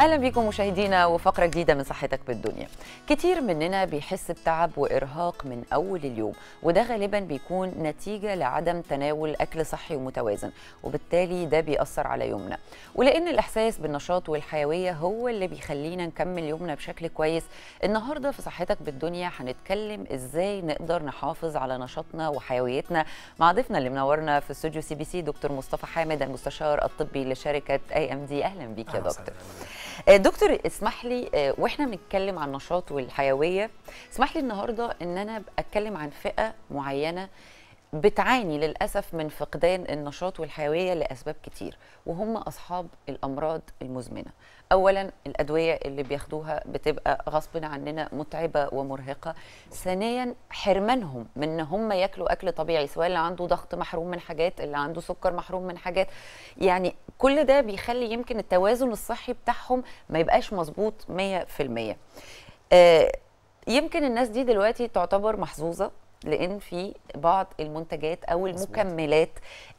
اهلا بيكم مشاهدينا وفقره جديده من صحتك بالدنيا كتير مننا بيحس بتعب وارهاق من اول اليوم وده غالبا بيكون نتيجه لعدم تناول اكل صحي ومتوازن وبالتالي ده بيأثر على يومنا ولان الاحساس بالنشاط والحيويه هو اللي بيخلينا نكمل يومنا بشكل كويس النهارده في صحتك بالدنيا هنتكلم ازاي نقدر نحافظ على نشاطنا وحيويتنا مع ضيفنا اللي منورنا في استوديو سي بي سي دكتور مصطفى حامد المستشار الطبي لشركه اي ام دي اهلا بيك يا دكتور آه، دكتور اسمح لي آه، واحنا بنتكلم عن النشاط والحيويه اسمح لي النهارده ان انا اتكلم عن فئه معينه بتعاني للاسف من فقدان النشاط والحيويه لاسباب كتير وهم اصحاب الامراض المزمنه اولا الادويه اللي بياخدوها بتبقى غصب عننا متعبه ومرهقه ثانيا حرمانهم من ان هم ياكلوا اكل طبيعي سواء اللي عنده ضغط محروم من حاجات اللي عنده سكر محروم من حاجات يعني كل ده بيخلي يمكن التوازن الصحي بتاعهم ما يبقاش مظبوط 100% آه يمكن الناس دي دلوقتي تعتبر محظوظه لان في بعض المنتجات او المكملات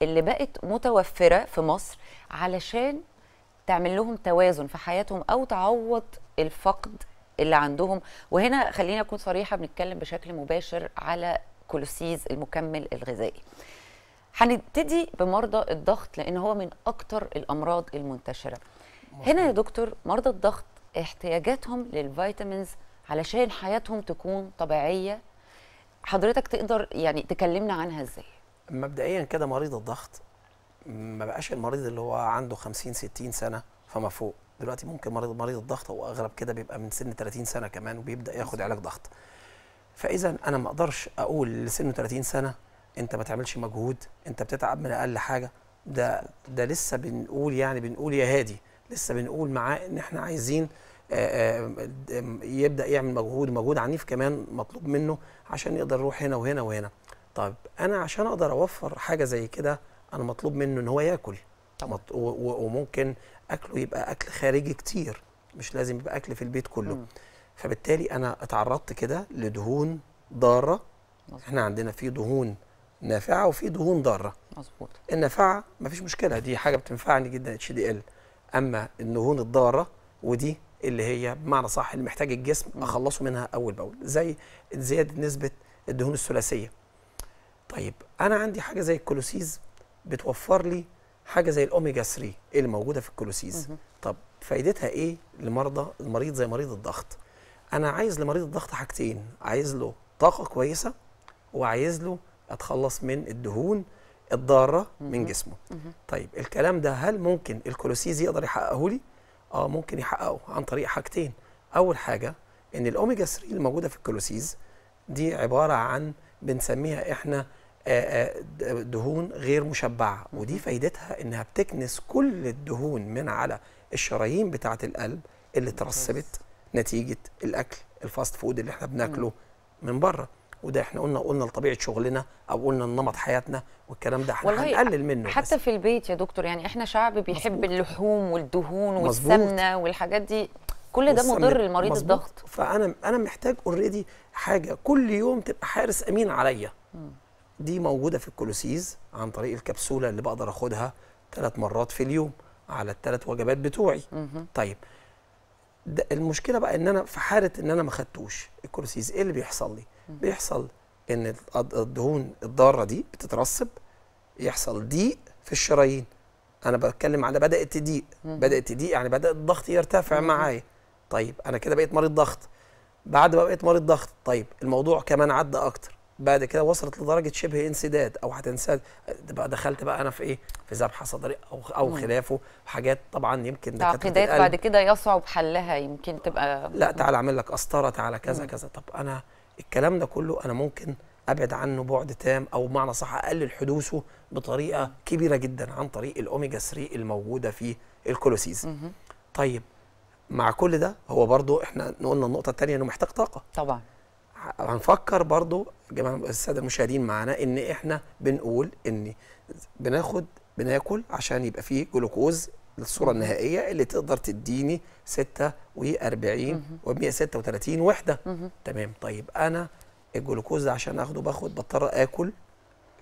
اللي بقت متوفره في مصر علشان تعمل لهم توازن في حياتهم او تعوض الفقد اللي عندهم وهنا خلينا اكون صريحه بنتكلم بشكل مباشر على كولوسيز المكمل الغذائي هنبتدي بمرضى الضغط لان هو من اكتر الامراض المنتشره مصر. هنا يا دكتور مرضى الضغط احتياجاتهم للفيتامينز علشان حياتهم تكون طبيعيه حضرتك تقدر يعني تكلمنا عنها ازاي مبدئيا كده مريض الضغط ما بقاش المريض اللي هو عنده 50 60 سنه فما فوق دلوقتي ممكن مريض مريض الضغط هو اغلب كده بيبقى من سن 30 سنه كمان وبيبدا ياخد علاج ضغط فاذا انا ما اقدرش اقول لسنه 30 سنه انت ما تعملش مجهود انت بتتعب من اقل حاجه ده ده لسه بنقول يعني بنقول يا هادي لسه بنقول معاه ان احنا عايزين آه، آه، يبدا يعمل مجهود مجهود عنيف كمان مطلوب منه عشان يقدر يروح هنا وهنا وهنا طب انا عشان اقدر اوفر حاجه زي كده انا مطلوب منه ان هو ياكل وممكن اكله يبقى اكل خارجي كتير مش لازم يبقى اكل في البيت كله مم. فبالتالي انا اتعرضت كده لدهون ضاره مزبوط. احنا عندنا في دهون نافعه وفي دهون ضاره مظبوط النافعه مفيش مشكله دي حاجه بتنفعني جدا اتش دي ال اما الدهون الضاره ودي اللي هي بمعنى صح اللي محتاج الجسم اخلصه منها اول باول زي زياده نسبه الدهون الثلاثيه طيب انا عندي حاجه زي الكولوسيز بتوفر لي حاجه زي الاوميجا 3 اللي موجوده في الكولوسيز طب فايدتها ايه لمرضى المريض زي مريض الضغط انا عايز لمريض الضغط حاجتين عايز له طاقه كويسه وعايز له اتخلص من الدهون الضاره من جسمه طيب الكلام ده هل ممكن الكولوسيز يقدر يحققه لي اه ممكن يحققه عن طريق حاجتين اول حاجه ان الاوميجا 3 الموجوده في الكلوسيز دي عباره عن بنسميها احنا دهون غير مشبعه ودي فايدتها انها بتكنس كل الدهون من على الشرايين بتاعه القلب اللي ترسبت نتيجه الاكل الفاست فود اللي احنا بناكله من بره وده احنا قلنا قلنا لطبيعه شغلنا او قلنا لنمط حياتنا والكلام ده احنا هنقلل منه حتى بس. في البيت يا دكتور يعني احنا شعب بيحب مزبوط. اللحوم والدهون والسمنه والحاجات دي كل ده مضر لمريض الضغط فانا انا محتاج اوريدي حاجه كل يوم تبقى حارس امين عليا دي موجوده في الكولوسيز عن طريق الكبسوله اللي بقدر اخدها ثلاث مرات في اليوم على الثلاث وجبات بتوعي مم. طيب ده المشكله بقى ان انا في حاله ان انا ما خدتوش الكولوسيز ايه اللي بيحصل لي بيحصل ان الدهون الضاره دي بتترسب يحصل ضيق في الشرايين انا بتكلم على بدات تضيق بدات تضيق يعني بدا الضغط يرتفع معايا طيب انا كده بقيت مريض ضغط بعد ما بقيت مريض ضغط طيب الموضوع كمان عدى اكتر بعد كده وصلت لدرجه شبه انسداد او هتنسد بقى دخلت بقى انا في ايه في ذبحه صدريه او او خلافه حاجات طبعا يمكن تعقيدات بعد كده يصعب حلها يمكن تبقى لا تعالى اعمل لك قسطره تعالى كذا مم. كذا طب انا الكلام ده كله انا ممكن ابعد عنه بعد تام او بمعنى صح اقلل حدوثه بطريقه كبيره جدا عن طريق الاوميجا 3 الموجوده في الكولوسيز طيب مع كل ده هو برضو احنا قلنا النقطه الثانيه انه محتاج طاقه طبعا هنفكر برضو جماعه الساده المشاهدين معانا ان احنا بنقول ان بناخد بناكل عشان يبقى فيه جلوكوز للصوره النهائيه اللي تقدر تديني 46 و136 وحده تمام طيب انا الجلوكوز عشان اخده باخد بضطر اكل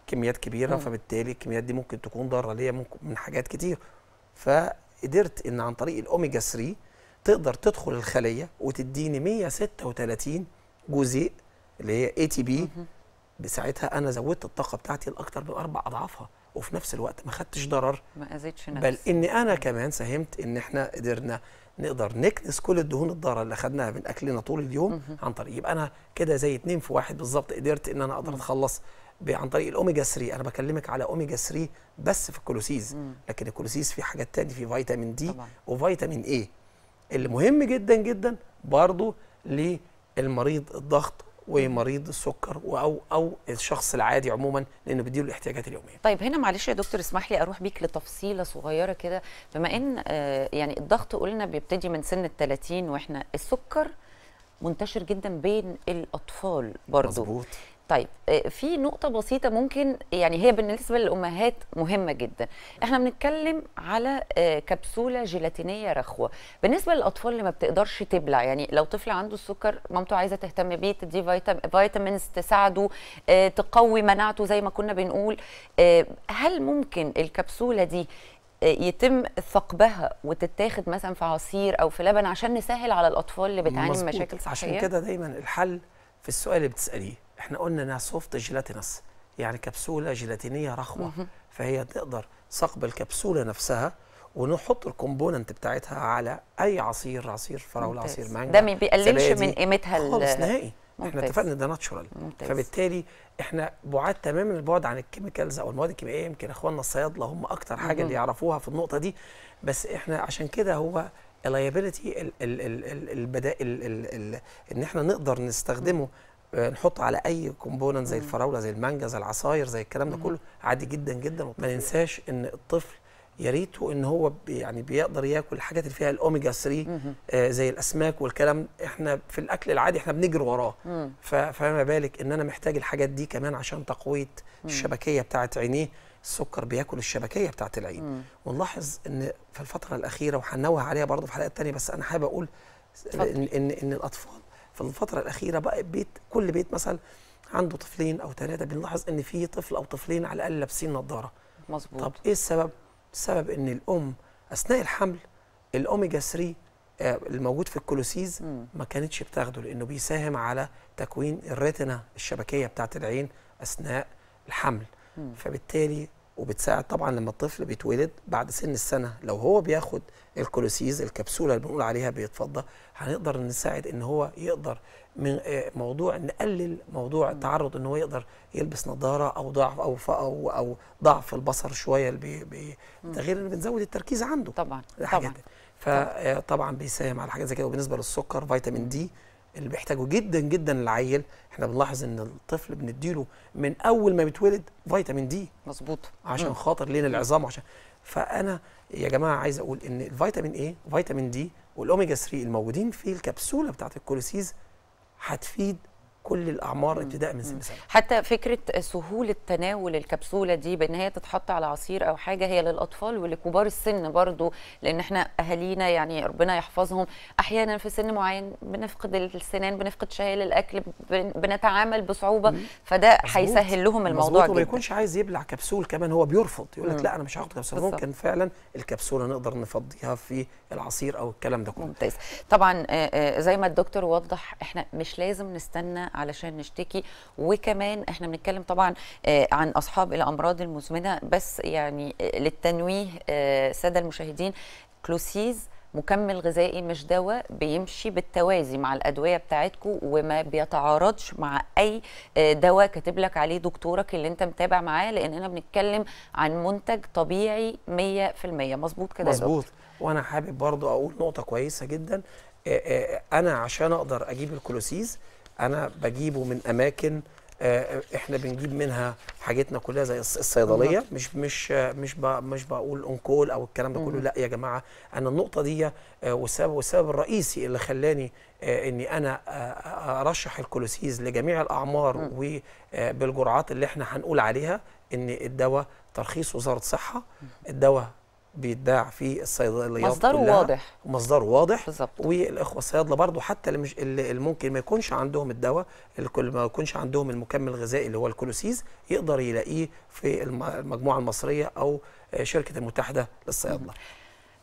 كميات كبيره مم. فبالتالي الكميات دي ممكن تكون ضاره ليا من حاجات كتير فقدرت ان عن طريق الاوميجا 3 تقدر تدخل الخليه وتديني 136 جزيء اللي هي اي تي بي بساعتها انا زودت الطاقه بتاعتي لاكثر من اربع اضعافها وفي نفس الوقت ما خدتش ضرر ما اذيتش نفسي بل ان انا كمان ساهمت ان احنا قدرنا نقدر نكنس كل الدهون الضاره اللي اخذناها من اكلنا طول اليوم عن طريق يبقى انا كده زي اتنين في واحد بالظبط قدرت ان انا اقدر اتخلص عن طريق الاوميجا 3 انا بكلمك على اوميجا 3 بس في الكولوسيز لكن الكولوسيز في حاجات تانية في فيتامين دي طبعا. وفيتامين اي اللي مهم جدا جدا برضو للمريض الضغط ومريض السكر او او الشخص العادي عموما لانه بيديله الاحتياجات اليوميه. طيب هنا معلش يا دكتور اسمح لي اروح بيك لتفصيله صغيره كده بما ان آه، يعني الضغط قلنا بيبتدي من سن ال 30 واحنا السكر منتشر جدا بين الاطفال برضه. مظبوط طيب آه، في نقطة بسيطة ممكن يعني هي بالنسبة للأمهات مهمة جدا احنا بنتكلم على آه، كبسولة جيلاتينية رخوة بالنسبة للأطفال اللي ما بتقدرش تبلع يعني لو طفل عنده السكر مامته عايزة تهتم بيه تدي فيتامينز تساعده آه، تقوي مناعته زي ما كنا بنقول هل ممكن الكبسولة دي يتم ثقبها وتتاخد مثلا في عصير او في لبن عشان نسهل على الاطفال اللي بتعاني من مشاكل صحيه عشان كده دايما الحل في السؤال اللي بتساليه احنا قلنا انها سوفت جيلاتينس يعني كبسوله جيلاتينيه رخوه فهي تقدر ثقب الكبسوله نفسها ونحط الكومبوننت بتاعتها على اي عصير عصير فراوله عصير مانجا ده ما بيقللش من قيمتها خالص نهائي احنا اتفقنا ده ناتشورال فبالتالي احنا بعاد تماما البعد عن الكيميكالز او المواد الكيميائيه يمكن اخواننا الصيادله هم اكتر حاجه اللي يعرفوها في النقطه دي بس احنا عشان كده هو الليابيلتي البدائل ان احنا نقدر نستخدمه نحط على اي كومبوننت زي الفراوله زي المانجا زي العصاير زي الكلام ده كله عادي جدا جدا ما ننساش ان الطفل يا ريته ان هو يعني بيقدر ياكل الحاجات اللي فيها الاوميجا 3 آه زي الاسماك والكلام احنا في الاكل العادي احنا بنجري وراه فما بالك ان انا محتاج الحاجات دي كمان عشان تقويه الشبكيه بتاعه عينيه السكر بياكل الشبكيه بتاعه العين ونلاحظ ان في الفتره الاخيره وهنوه عليها برضه في حلقات ثانيه بس انا حابب اقول ان ان ان الاطفال في الفتره الاخيره بقى بيت كل بيت مثلا عنده طفلين او ثلاثه بنلاحظ ان في طفل او طفلين على الاقل لابسين نظاره مظبوط طب ايه السبب السبب ان الام اثناء الحمل الاوميجا آه، 3 الموجود في الكولوسيز ما كانتش بتاخده لانه بيساهم على تكوين الريتنا الشبكيه بتاعه العين اثناء الحمل فبالتالي وبتساعد طبعا لما الطفل بيتولد بعد سن السنه لو هو بياخد الكولوسيز الكبسوله اللي بنقول عليها بيتفضى هنقدر نساعد ان هو يقدر من آه، موضوع نقلل موضوع التعرض ان هو يقدر يلبس نظاره او ضعف او او او ضعف البصر شويه اللي بي غير ان بنزود التركيز عنده طبعا طبعا فطبعا آه، بيساهم على حاجات زي كده وبالنسبه للسكر فيتامين دي اللي بيحتاجه جدا جدا العيل احنا بنلاحظ ان الطفل بنديله من اول ما بيتولد فيتامين دي مظبوط عشان خاطر لنا العظام وعشان فانا يا جماعه عايز اقول ان الفيتامين ايه فيتامين دي والاوميجا 3 الموجودين في الكبسوله بتاعت الكوليسيز هتفيد كل الاعمار ابتداء من سن سنه حتى فكره سهوله تناول الكبسوله دي بان هي تتحط على عصير او حاجه هي للاطفال ولكبار السن برضو لان احنا اهالينا يعني ربنا يحفظهم احيانا في سن معين بنفقد السنان بنفقد شهيه الاكل بنتعامل بصعوبه فده هيسهل لهم الموضوع جدا ما يكونش عايز يبلع كبسول كمان هو بيرفض يقول لك لا انا مش هاخد كبسوله ممكن فعلا الكبسوله نقدر نفضيها في العصير او الكلام ده كله ممتاز طبعا زي ما الدكتور وضح احنا مش لازم نستنى علشان نشتكي وكمان احنا بنتكلم طبعا آه، عن اصحاب الامراض المزمنه بس يعني آه، للتنويه الساده آه، المشاهدين كلوسيز مكمل غذائي مش دواء بيمشي بالتوازي مع الادويه بتاعتكم وما بيتعارضش مع اي دواء كاتب لك عليه دكتورك اللي انت متابع معاه لان هنا بنتكلم عن منتج طبيعي 100% مظبوط كده مظبوط وانا حابب برضو اقول نقطه كويسه جدا انا عشان اقدر اجيب الكلوسيز انا بجيبه من اماكن آه، احنا بنجيب منها حاجتنا كلها زي الصيدليه مش مش مش مش بقول اونكول او الكلام ده كله لا يا جماعه انا النقطه دي آه، والسبب والسبب الرئيسي اللي خلاني آه، اني انا ارشح الكولوسيز لجميع الاعمار وبالجرعات اللي احنا هنقول عليها ان الدواء ترخيص وزاره الصحه الدواء بيتباع في الصيدليات مصدره واضح مصدره واضح بالظبط والاخوه الصيادله برضو حتى اللي مش اللي ممكن ما يكونش عندهم الدواء اللي ما يكونش عندهم المكمل الغذائي اللي هو الكولوسيز يقدر يلاقيه في المجموعه المصريه او شركه المتحده للصيادله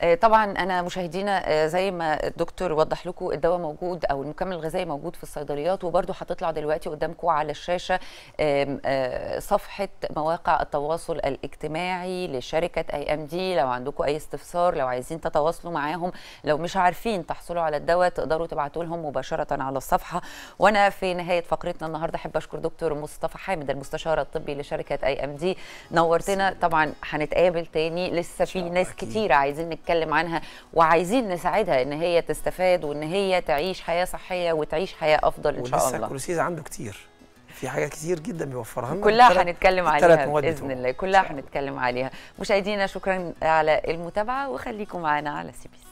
آه، طبعا انا مشاهدينا آه، زي ما الدكتور وضح لكم الدواء موجود او المكمل الغذائي موجود في الصيدليات وبرده هتطلع دلوقتي قدامكم على الشاشه آه، صفحه مواقع التواصل الاجتماعي لشركه اي ام دي لو عندكم اي استفسار لو عايزين تتواصلوا معاهم لو مش عارفين تحصلوا على الدواء تقدروا تبعتوا لهم مباشره على الصفحه وانا في نهايه فقرتنا النهارده احب اشكر دكتور مصطفى حامد المستشار الطبي لشركه اي ام دي نورتنا طبعا هنتقابل تاني لسه في ناس كتير عايزين بتتكلم عنها وعايزين نساعدها ان هي تستفاد وان هي تعيش حياه صحيه وتعيش حياه افضل ان شاء الله ولسه عنده كتير في حاجات كتير جدا بيوفرها لنا كلها هنتكلم عليها باذن الله كلها هنتكلم عليها مشاهدينا شكرا على المتابعه وخليكم معنا على سي بي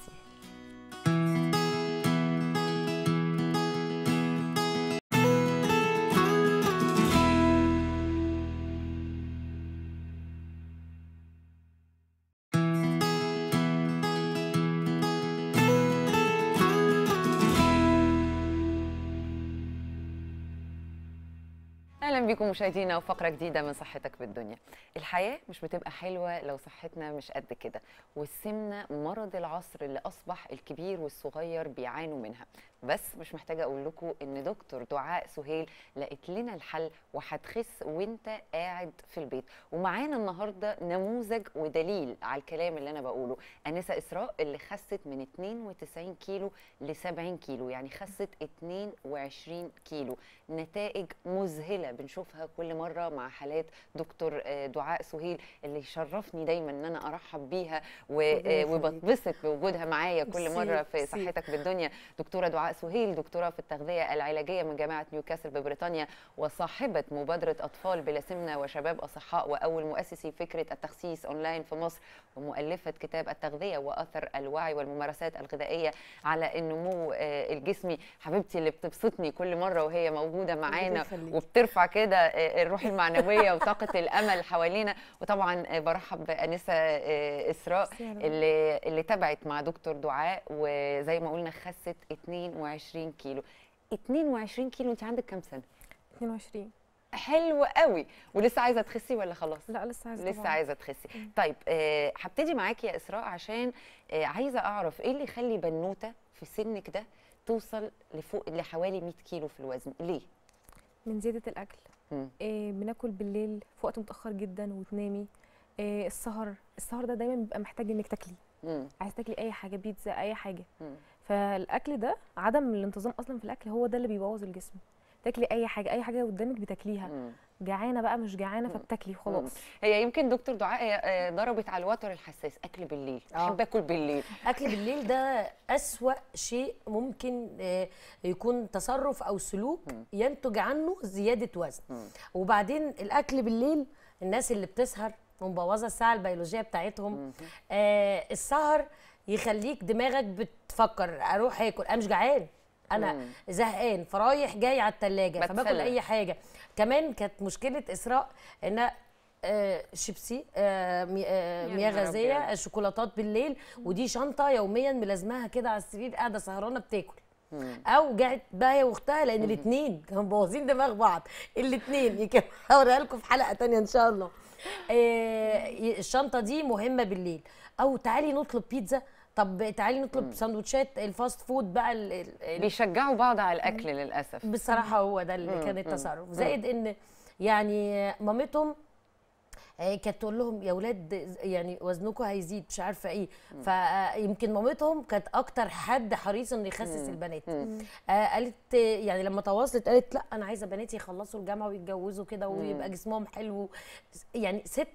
اهلا بيكم مشاهدينا وفقره جديده من صحتك بالدنيا الحياه مش بتبقى حلوه لو صحتنا مش قد كده والسمنه مرض العصر اللي اصبح الكبير والصغير بيعانوا منها بس مش محتاجه اقول لكم ان دكتور دعاء سهيل لقت لنا الحل وهتخس وانت قاعد في البيت ومعانا النهارده نموذج ودليل على الكلام اللي انا بقوله انسه اسراء اللي خست من 92 كيلو ل 70 كيلو يعني خست 22 كيلو نتائج مذهله بنشوفها كل مره مع حالات دكتور آه، دعاء سهيل اللي يشرفني دايما ان انا ارحب بيها آه، وبتبسط بوجودها معايا كل مره في صحتك بالدنيا دكتوره دعاء سهيل دكتوره في التغذية العلاجية من جامعة نيوكاسل ببريطانيا وصاحبة مبادرة أطفال بلا سمنة وشباب أصحاء وأول مؤسسي فكرة التخسيس أونلاين في مصر ومؤلفة كتاب التغذية وأثر الوعي والممارسات الغذائية على النمو آه، الجسمي حبيبتي اللي بتبسطني كل مرة وهي موجودة معانا وبترفع كده آه، الروح المعنوية وطاقة الأمل حوالينا وطبعا آه، برحب بأنسة إسراء اللي, اللي تابعت مع دكتور دعاء وزي ما قلنا خست 2 22 كيلو 22 كيلو انت عندك كام سنه 22 حلو قوي ولسه عايزه تخسي ولا خلاص لا لسه عايزه لسه طبعا. عايزه تخسي طيب آه، هبتدي آه معاكي يا اسراء عشان آه عايزه اعرف ايه اللي يخلي بنوته في سنك ده توصل لفوق لحوالي 100 كيلو في الوزن ليه من زياده الاكل إيه بناكل بالليل في وقت متاخر جدا وتنامي إيه السهر السهر ده دايما بيبقى محتاج انك تاكلي عايز تاكلي اي حاجه بيتزا اي حاجه مم. فالاكل ده عدم الانتظام اصلا في الاكل هو ده اللي بيبوظ الجسم تاكلي اي حاجه اي حاجه قدامك بتاكليها جعانه بقى مش جعانه فبتاكلي خلاص هي يمكن دكتور دعاء آه، ضربت على الوتر الحساس اكل بالليل بحب آه. اكل بالليل اكل بالليل ده اسوا شيء ممكن آه، يكون تصرف او سلوك ينتج عنه زياده وزن وبعدين الاكل بالليل الناس اللي بتسهر ومبوظه الساعه البيولوجيه بتاعتهم آه السهر يخليك دماغك بتفكر اروح اكل انا مش جعان انا زهقان فرايح جاي على الثلاجه فباكل اي حاجه كمان كانت مشكله اسراء ان آه شيبسي آه, آه، مياه غازيه شوكولاتات بالليل ودي شنطه يوميا ملازماها كده على السرير قاعده سهرانه بتاكل او جعت بقى هي واختها لان الاثنين كانوا مبوظين دماغ بعض الاثنين هوريها لكم في حلقه ثانيه ان شاء الله آه الشنطه دي مهمه بالليل او تعالي نطلب بيتزا طب تعالي نطلب سندوتشات الفاست فود بقى الـ الـ بيشجعوا بعض على الاكل للاسف بصراحه هو ده اللي كان التصرف زائد ان يعني مامتهم آه، كانت تقول لهم يا اولاد يعني وزنكم هيزيد مش عارفه ايه فيمكن آه، مامتهم كانت اكتر حد حريص انه يخسس البنات آه، قالت يعني لما تواصلت قالت لا انا عايزه بناتي يخلصوا الجامعه ويتجوزوا كده ويبقى جسمهم حلو يعني ست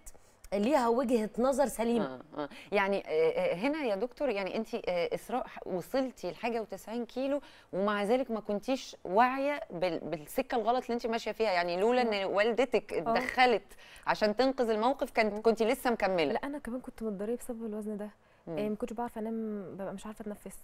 ليها وجهه نظر سليمه آه آه. يعني آه, آه، هنا يا دكتور يعني انت آه اسراء وصلتي لحاجه و90 كيلو ومع ذلك ما كنتيش واعيه بالسكه الغلط اللي انت ماشيه فيها يعني لولا ان والدتك آه. اتدخلت عشان تنقذ الموقف كانت كنت لسه مكمله لا انا كمان كنت متضريه بسبب الوزن ده آه، ما كنتش بعرف انام ببقى مش عارفه اتنفس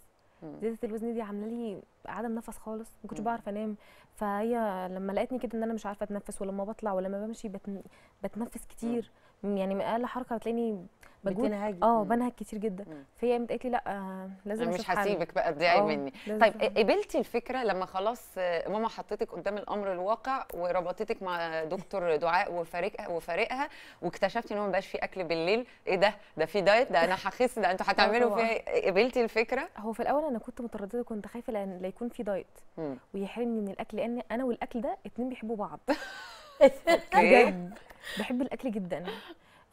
زياده الوزن دي عامله لي عدم نفس خالص ما كنتش بعرف انام فهي لما لقيتني كده ان انا مش عارفه اتنفس ولما بطلع ولما بمشي بتن... بتنفس كتير م. يعني من اقل حركه هتلاقيني مجهود اه بنهج كتير جدا فهي قامت قالت لي لا لازم مش هسيبك بقى تضيعي آه، مني طيب قبلتي الفكره لما خلاص آه، ماما حطيتك قدام الامر الواقع وربطتك مع دكتور دعاء وفريقها وفريقها واكتشفتي ان هو ما بقاش في اكل بالليل ايه ده ده في دايت ده انا هخس ده انتوا هتعملوا فيها إيه؟ قبلتي الفكره هو في الاول انا كنت متردده كنت خايفه لان لا يكون في دايت ويحرمني من الاكل لان انا والاكل ده اتنين بيحبوا بعض بحب الاكل جدا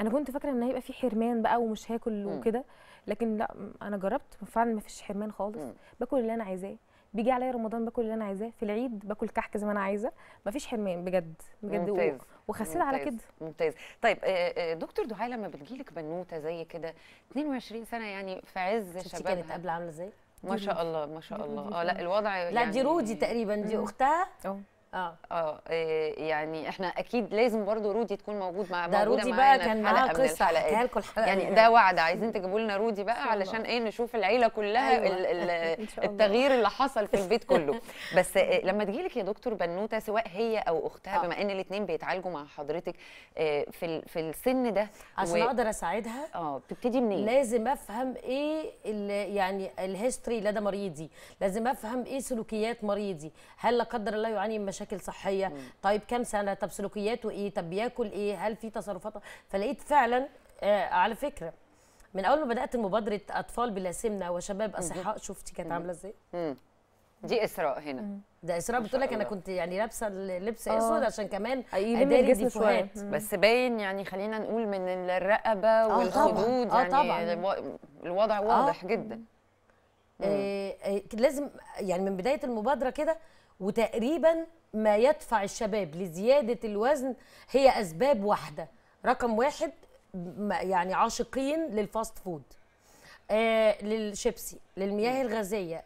انا كنت فاكره ان هيبقى في حرمان بقى ومش هاكل وكده لكن لا انا جربت فعلا ما فيش حرمان خالص باكل اللي انا عايزاه بيجي عليا رمضان باكل اللي انا عايزاه في العيد باكل كحك زي ما انا عايزه مفيش حرمان بجد بجد ممتاز وخسيت على كده ممتاز طيب دكتور دعاء لما بتجي لك بنوته زي كده 22 سنه يعني في عز شبابها كانت قبل عامله ازاي ما شاء الله ما شاء الله اه لا الوضع لا دي يعني رودي تقريبا دي اختها اه آه. اه اه يعني احنا اكيد لازم برضو رودي تكون موجود مع ده رودي بقى كان معاه قصه هحكيها لكم الحلقه يعني ده وعد عايزين تجيبوا لنا رودي بقى علشان ايه نشوف العيله كلها أيوة. الـ الـ التغيير اللي حصل في البيت كله بس آه، لما تجي لك يا دكتور بنوته سواء هي او اختها آه. بما ان الاثنين بيتعالجوا مع حضرتك آه، في في السن ده عشان و... اقدر اساعدها اه بتبتدي منين لازم افهم ايه يعني الهيستوري لدى مريضي لازم افهم ايه سلوكيات مريضي هل لا قدر الله يعاني من مشاكل مشاكل صحيه مم. طيب كام سنه طب سلوكياته ايه طب بياكل ايه هل في تصرفات فلقيت فعلا آه على فكره من اول ما بدات مبادره اطفال بلا سمنه وشباب اصحاء شفتي كانت عامله ازاي دي اسراء هنا ده اسراء بتقول لك انا كنت يعني لابسه اللبس آه. اسود عشان كمان آه، اداري ديفوهات بس باين يعني خلينا نقول من الرقبه آه، والخدود آه يعني آه طبعًا. الوضع واضح آه. جدا آه لازم يعني من بدايه المبادره كده وتقريبا ما يدفع الشباب لزيادة الوزن هي أسباب واحدة رقم واحد يعني عاشقين للفاست فود آه للشيبسي للمياه الغازيه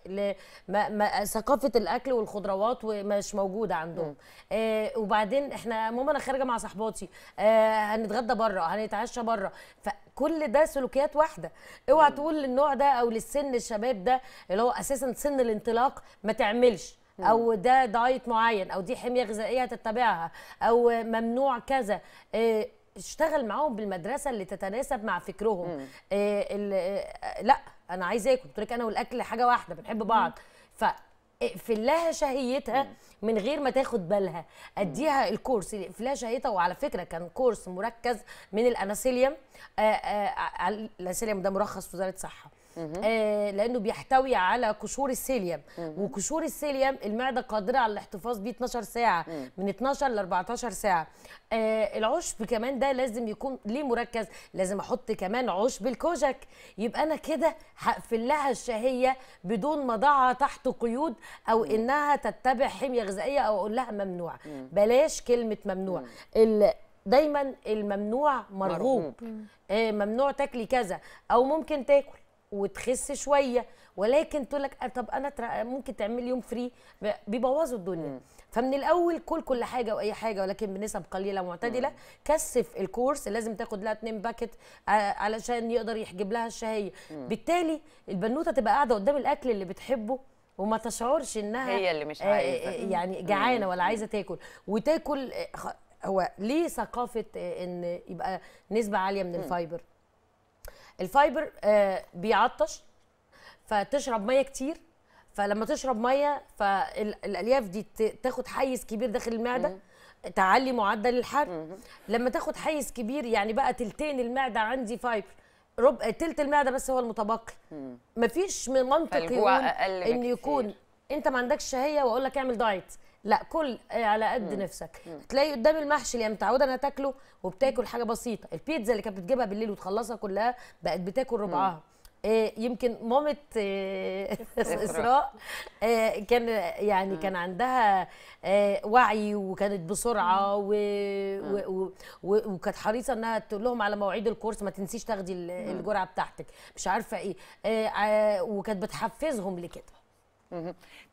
ثقافه الاكل والخضروات ومش موجوده عندهم آه وبعدين احنا ماما انا خارجه مع صاحباتي آه هنتغدى بره هنتعشى بره فكل ده سلوكيات واحده اوعى تقول للنوع ده او للسن الشباب ده اللي هو اساسا سن الانطلاق ما تعملش او ده دايت معين او دي حميه غذائيه هتتبعها او ممنوع كذا آه، اشتغل معاهم بالمدرسه اللي تتناسب مع فكرهم آه، آه، لا انا عايز اكل قلت لك انا والاكل حاجه واحده بنحب بعض ف في لها شهيتها من غير ما تاخد بالها اديها الكورس في لها شهيتها وعلى فكره كان كورس مركز من الاناسيليوم الاناسيليوم ده مرخص في وزاره الصحه آه لانه بيحتوي على قشور السيليوم وقشور السيليوم المعده قادره على الاحتفاظ بيه 12 ساعه من 12 ل 14 ساعه آه العشب كمان ده لازم يكون ليه مركز لازم احط كمان عشب الكوجك يبقى انا كده هقفل لها الشهيه بدون ما اضعها تحت قيود او انها تتبع حميه غذائيه او اقول لها ممنوع بلاش كلمه ممنوع دايما الممنوع مرغوب آه، ممنوع تاكلي كذا او ممكن تاكل وتخس شويه ولكن تقول لك آه، طب انا ممكن تعمل يوم فري بيبوظوا الدنيا م. فمن الاول كل كل حاجه واي حاجه ولكن بنسب قليله معتدله م. كثف الكورس لازم تاخد لها اتنين باكت آه، علشان يقدر يحجب لها الشهيه م. بالتالي البنوته تبقى قاعده قدام الاكل اللي بتحبه وما تشعرش انها هي اللي مش آه، عايزه يعني جعانه ولا عايزه تاكل وتاكل هو ليه ثقافه ان يبقى نسبه عاليه من الفايبر الفايبر آه، بيعطش فتشرب ميه كتير فلما تشرب ميه فالالياف دي تاخد حيز كبير داخل المعده تعلي معدل الحرق لما تاخد حيز كبير يعني بقى تلتين المعده عندي فايبر ربع تلت المعده بس هو المتبقي مفيش من منطق ان يكون انت ما عندكش شهيه واقول لك اعمل دايت لا كل آه، على قد مم. نفسك مم. تلاقي قدام المحشي اللي متعوده انها تاكله وبتاكل حاجه بسيطه البيتزا اللي كانت بتجيبها بالليل وتخلصها كلها بقت بتاكل ربعها مم. آه، يمكن مامة آه، اسراء كان يعني كان عندها وعي وكانت بسرعه وكانت حريصه انها تقول لهم على مواعيد الكورس ما تنسيش تاخدي الجرعه بتاعتك مش عارفه ايه وكانت بتحفزهم لكده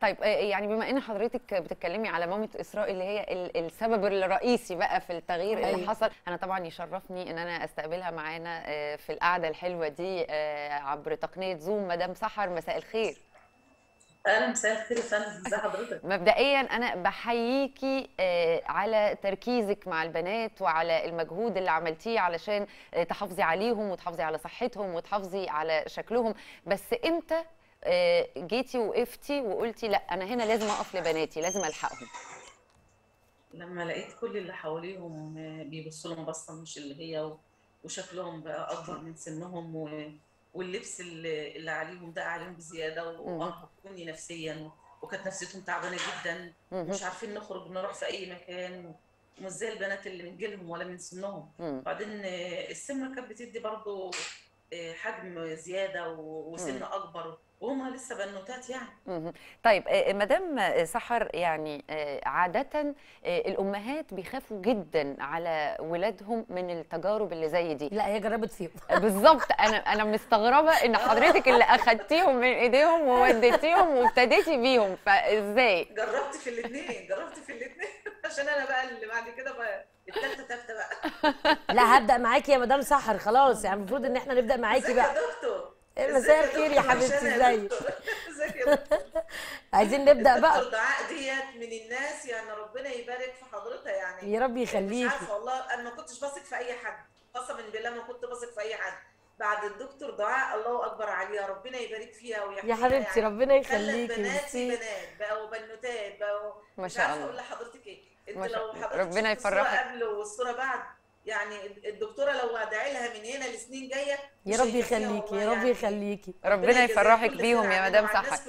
طيب آه، آه، يعني بما ان حضرتك بتتكلمي على مامه اسراء اللي هي السبب الرئيسي بقى في التغيير أيوة. اللي حصل انا طبعا يشرفني ان انا استقبلها معانا آه، في القعده الحلوه دي عبر تقنيه زوم مدام سحر مساء الخير اهلا مساء الخير يا فندم ازي حضرتك مبدئيا انا بحييكي على تركيزك مع البنات وعلى المجهود اللي عملتيه علشان تحافظي عليهم وتحافظي على صحتهم وتحافظي على شكلهم بس امتى آه، جيتي وقفتي وقلتي لا انا هنا لازم اقف لبناتي لازم الحقهم لما لقيت كل اللي حواليهم بيبصوا لهم بصه مش اللي هي وشكلهم بقى اكبر من سنهم و... واللبس اللي, عليهم ده عليهم بزياده وارهقوني نفسيا وكانت نفسيتهم تعبانه جدا مش عارفين نخرج نروح في اي مكان مش زي البنات اللي من جيلهم ولا من سنهم وبعدين آه، السمنه كانت بتدي برضه آه، حجم زياده وسن اكبر وهم لسه بنوتات يعني طيب آه، آه، مدام آه، سحر يعني عاده الامهات بيخافوا جدا على ولادهم من التجارب اللي زي دي لا هي جربت فيهم بالظبط انا انا مستغربه ان حضرتك اللي اخدتيهم من ايديهم ووديتيهم وابتديتي بيهم فازاي جربت في الاثنين جربت في الاثنين عشان انا بقى اللي بعد كده بقى التالتة تالتة بقى لا هبدا معاكي يا مدام سحر خلاص يعني المفروض ان احنا نبدا معاكي بقى يا دكتور إيه، مساء الخير يا حبيبتي ازيك ازيك يا عايزين نبدا بقى الدعاء ديت من الناس يعني ربنا يبارك في حضرتها يعني يا رب يخليكي مش عارفه والله انا ما كنتش بثق في اي حد قسما بالله ما كنت بثق في اي حد بعد الدكتور دعاء الله اكبر عليها ربنا يبارك فيها ويحفظها يا حبيبتي يعني. ربنا يخليكي بناتي بنات بقوا بنوتات بقوا ما شاء الله مش عارفه اقول لحضرتك ايه انت لو حضرتك ربنا يفرحك الصوره قبل والصوره بعد يعني الدكتوره لو هدعي لها من هنا لسنين جايه يا رب يخليكي يا رب يعني. يخليكي يعني ربنا يفرحك بيهم يا مدام صحه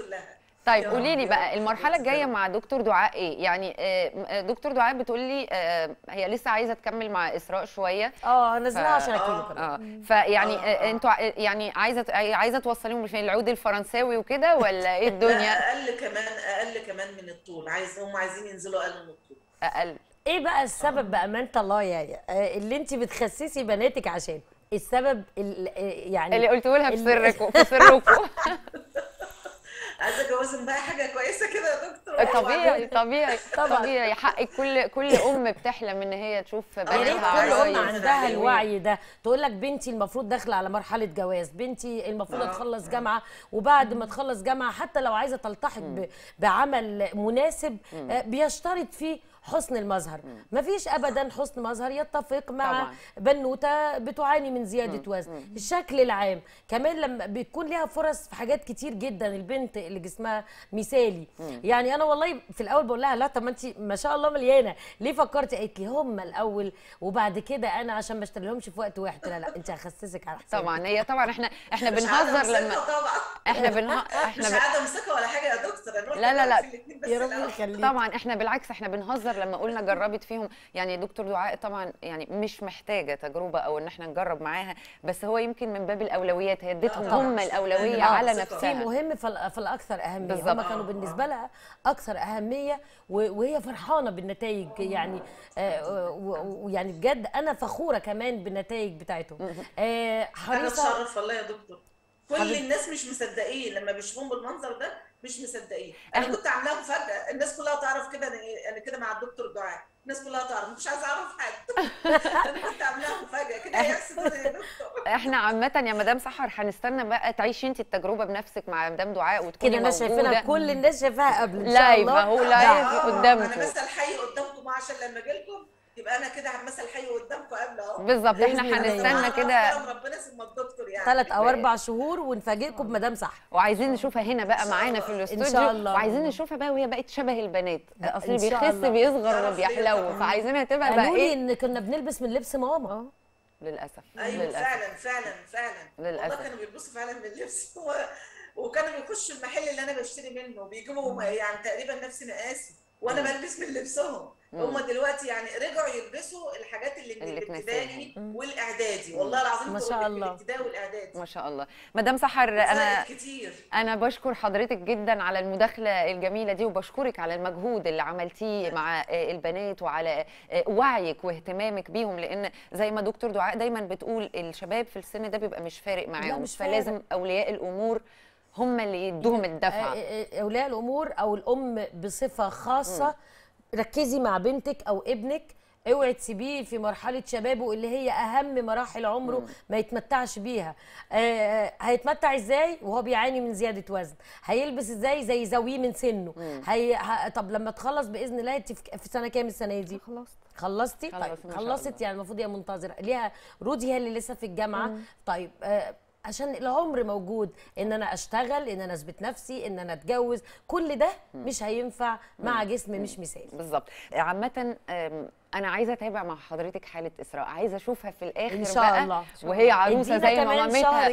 طيب قولي لي بقى المرحله الجايه مع دكتور دعاء ايه يعني آه، دكتور دعاء بتقول لي آه، هي لسه عايزه تكمل مع اسراء شويه اه نزلها ف... عشان اكله كمان اه, آه. فيعني انتوا يعني عايزه عايزه توصليهم لفين العود الفرنساوي وكده ولا ايه الدنيا اقل كمان اقل كمان من الطول عايز هم عايزين ينزلوا اقل من الطول اقل ايه بقى السبب بامانه الله يا آه، اللي انت بتخسسي بناتك عشانه السبب يعني اللي قلته لها بسركم في سركم عايزه جوازن بقى حاجه كويسه كده يا دكتور طبيعي طبيعي طبيعي حق كل كل ام بتحلم ان هي تشوف آه، بنتها كل ام عندها الوعي ده تقول لك بنتي المفروض داخله على مرحله جواز بنتي المفروض آه. تخلص جامعه وبعد ما تخلص جامعه حتى لو عايزه تلتحق بعمل مناسب بيشترط فيه حسن المظهر ما فيش ابدا حسن مظهر يتفق مع طبعا. بنوته بتعاني من زياده وزن الشكل العام كمان لما بتكون ليها فرص في حاجات كتير جدا البنت اللي جسمها مثالي يعني انا والله في الاول بقول لها لا طب ما انت ما شاء الله مليانه ليه فكرتي قالت لي هم الاول وبعد كده انا عشان ما اشتريلهمش في وقت واحد لا لا انت هخسسك على حسابي طبعا هي طبعا احنا احنا بنهزر لما طبعا احنا إيه؟ بنه... احنا مش قاعده مسكه ولا حاجه يا دكتور لا لا لا يا رب يخليك طبعا احنا بالعكس احنا بنهزر الدماغ لما قلنا جربت فيهم يعني دكتور دعاء طبعا يعني مش محتاجه تجربه او ان احنا نجرب معاها بس هو يمكن من باب الاولويات هي اديتهم هم الاولويه على نفسها مهم فالاكثر اهميه هم كانوا بالنسبه لها اكثر اهميه وهي فرحانه بالنتائج يعني آه، ويعني بجد انا فخوره كمان بالنتائج بتاعتهم آه، حريصه انا اتشرف والله يا دكتور كل الناس مش مصدقين لما بيشوفون بالمنظر ده مش مصدقين انا كنت عاملاه مفاجاه الناس كلها تعرف كده انا ايه انا كده مع الدكتور دعاء الناس كلها تعرف مش عايزه اعرف حد انا كنت عاملاه مفاجاه كده هيحصل يا دكتور احنا عامه يا مدام سحر هنستنى بقى تعيشي انت التجربه بنفسك مع مدام دعاء وتكوني كده الناس شايفينها كل الناس شايفاها قبل ان شاء الله لايف اهو لايف قدامكم انا بس الحي قدامكم عشان لما اجي لكم يبقى انا كده همثل حي قدامكم قبل اهو بالظبط احنا هنستنى كده ربنا ثم الدكتور يعني ثلاث او اربع شهور ونفاجئكم بمدام صح وعايزين نشوفها هنا بقى معانا في الاستوديو ان شاء الله وعايزين نشوفها بقى وهي بقت شبه البنات اصل بيخس بيصغر وبيحلو إيه فعايزينها تبقى بقى ايه ان كنا بنلبس من لبس ماما اه للاسف ايوه للأسف. فعلا فعلا فعلا للاسف والله كانوا بيلبسوا فعلا من لبس وكانوا بيخشوا المحل اللي انا بشتري منه بيجيبوا يعني تقريبا نفس مقاسي وانا بلبس من لبسهم هم دلوقتي يعني رجعوا يلبسوا الحاجات اللي من الابتدائي والاعدادي والله العظيم ما شاء الله الابتدائي والاعدادي ما شاء الله مدام سحر انا كتير. انا بشكر حضرتك جدا على المداخله الجميله دي وبشكرك على المجهود اللي عملتيه مع البنات وعلى آه، وعيك واهتمامك بيهم لان زي ما دكتور دعاء دايما بتقول الشباب في السن ده بيبقى مش فارق معاهم مش فارق. فلازم اولياء الامور هم اللي يدوهم الدفعه آه، آه، اولياء الامور او الام بصفه خاصه م. ركزي مع بنتك او ابنك اوعي تسيبيه في مرحله شبابه اللي هي اهم مراحل عمره ما يتمتعش بيها آه،, آه هيتمتع ازاي وهو بيعاني من زياده وزن هيلبس ازاي زي زاويه من سنه هي... ه... طب لما تخلص باذن الله انت في سنه كام السنه دي خلصت خلصتي طيب خلصت يعني المفروض هي منتظره ليها رودي هي اللي لسه في الجامعه مم. طيب آه عشان العمر موجود ان انا اشتغل ان انا اثبت نفسي ان انا اتجوز كل ده مش هينفع مع جسم مش مثالي بالظبط عامه انا عايزه اتابع مع حضرتك حاله اسراء عايزه اشوفها في الاخر إن شاء بقى الله. وهي عروسه زي ما مامتها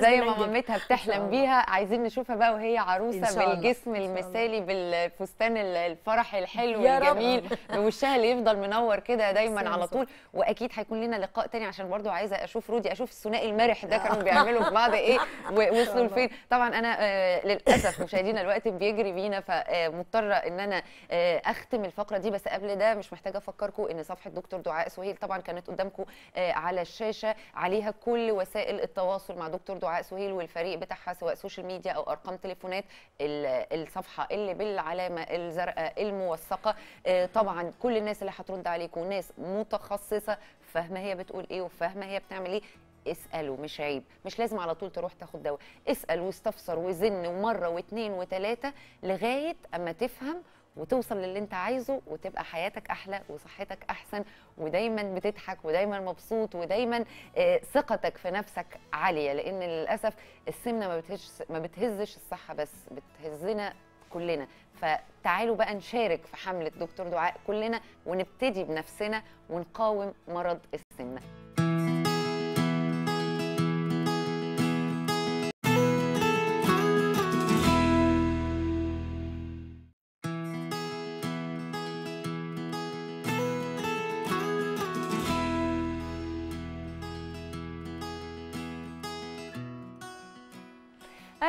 زي ما مامتها بتحلم بيها عايزين نشوفها بقى وهي عروسه بالجسم المثالي بالفستان الفرح الحلو الجميل بوشها اللي يفضل منور كده دايما على طول واكيد هيكون لنا لقاء تاني عشان برضو عايزه اشوف رودي اشوف الثنائي المرح ده كانوا بيعملوا في بعض ايه ووصلوا لفين طبعا انا آه، للاسف مشاهدينا الوقت بيجري بينا فمضطره ان انا آه، اختم الفقره دي بس قبل ده مش محتاجه افكركم معاكم ان صفحه دكتور دعاء سهيل طبعا كانت قدامكم آه، على الشاشه عليها كل وسائل التواصل مع دكتور دعاء سهيل والفريق بتاعها سواء سوشيال ميديا او ارقام تليفونات الصفحه اللي بالعلامه الزرقاء الموثقه آه، طبعا كل الناس اللي هترد عليكم ناس متخصصه فاهمه هي بتقول ايه وفاهمه هي بتعمل ايه اسألوا مش عيب مش لازم على طول تروح تاخد دواء اسأل واستفسر وزن ومرة واثنين وثلاثة لغاية أما تفهم وتوصل للي انت عايزه وتبقى حياتك احلى وصحتك احسن ودايما بتضحك ودايما مبسوط ودايما آه، ثقتك في نفسك عاليه لان للاسف السمنه ما بتهزش ما بتهزش الصحه بس بتهزنا كلنا فتعالوا بقى نشارك في حمله دكتور دعاء كلنا ونبتدي بنفسنا ونقاوم مرض السمنه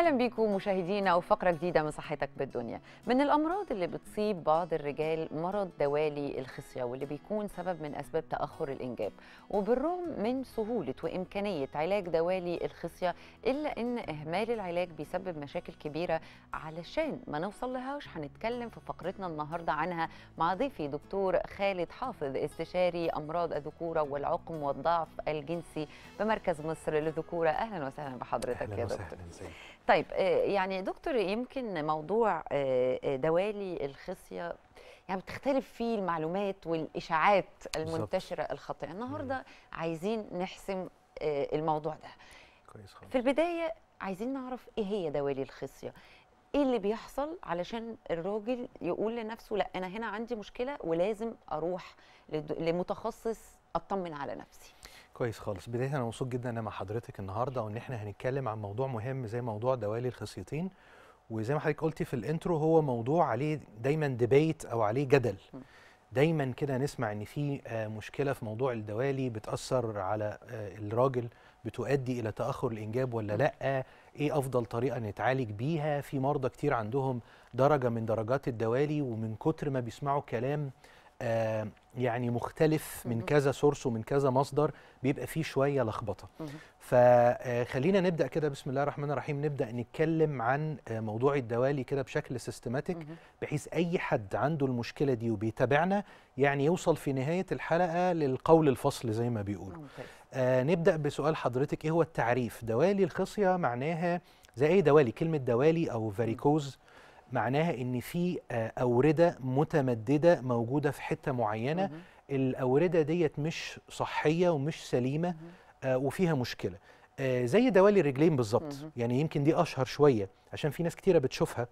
اهلا بيكم مشاهدينا وفقره جديده من صحتك بالدنيا من الامراض اللي بتصيب بعض الرجال مرض دوالي الخصيه واللي بيكون سبب من اسباب تاخر الانجاب وبالرغم من سهوله وامكانيه علاج دوالي الخصيه الا ان اهمال العلاج بيسبب مشاكل كبيره علشان ما نوصل لهاش هنتكلم في فقرتنا النهارده عنها مع ضيفي دكتور خالد حافظ استشاري امراض الذكوره والعقم والضعف الجنسي بمركز مصر للذكوره اهلا وسهلا بحضرتك أهلاً يا دكتور طيب آه، يعني دكتور يمكن موضوع آه، آه، دوالي الخصيه يعني بتختلف فيه المعلومات والاشاعات المنتشره الخاطئه النهارده مم. عايزين نحسم الموضوع ده كويس خالص في البدايه عايزين نعرف ايه هي دوالي الخصيه ايه اللي بيحصل علشان الراجل يقول لنفسه لا انا هنا عندي مشكله ولازم اروح لمتخصص اطمن على نفسي كويس خالص بدايه انا مبسوط جدا انا مع حضرتك النهارده وان احنا هنتكلم عن موضوع مهم زي موضوع دوالي الخصيتين وزي ما حضرتك قلتي في الانترو هو موضوع عليه دايما ديبيت او عليه جدل دايما كده نسمع ان في آه، مشكله في موضوع الدوالي بتاثر على آه، الراجل بتؤدي الى تاخر الانجاب ولا لا ايه افضل طريقه نتعالج بيها في مرضى كتير عندهم درجه من درجات الدوالي ومن كتر ما بيسمعوا كلام آه، يعني مختلف من كذا سورس ومن كذا مصدر بيبقى فيه شويه لخبطه فخلينا آه، نبدا كده بسم الله الرحمن الرحيم نبدا نتكلم عن آه، موضوع الدوالي كده بشكل سيستماتيك بحيث اي حد عنده المشكله دي وبيتابعنا يعني يوصل في نهايه الحلقه للقول الفصل زي ما بيقولوا آه نبدا بسؤال حضرتك ايه هو التعريف دوالي الخصيه معناها زي اي دوالي كلمه دوالي او فاريكوز معناها ان في آه، اورده متمدده موجوده في حته معينه الاورده ديت مش صحيه ومش سليمه آه، وفيها مشكله آه، زي دوالي الرجلين بالظبط يعني يمكن دي اشهر شويه عشان في ناس كتيره بتشوفها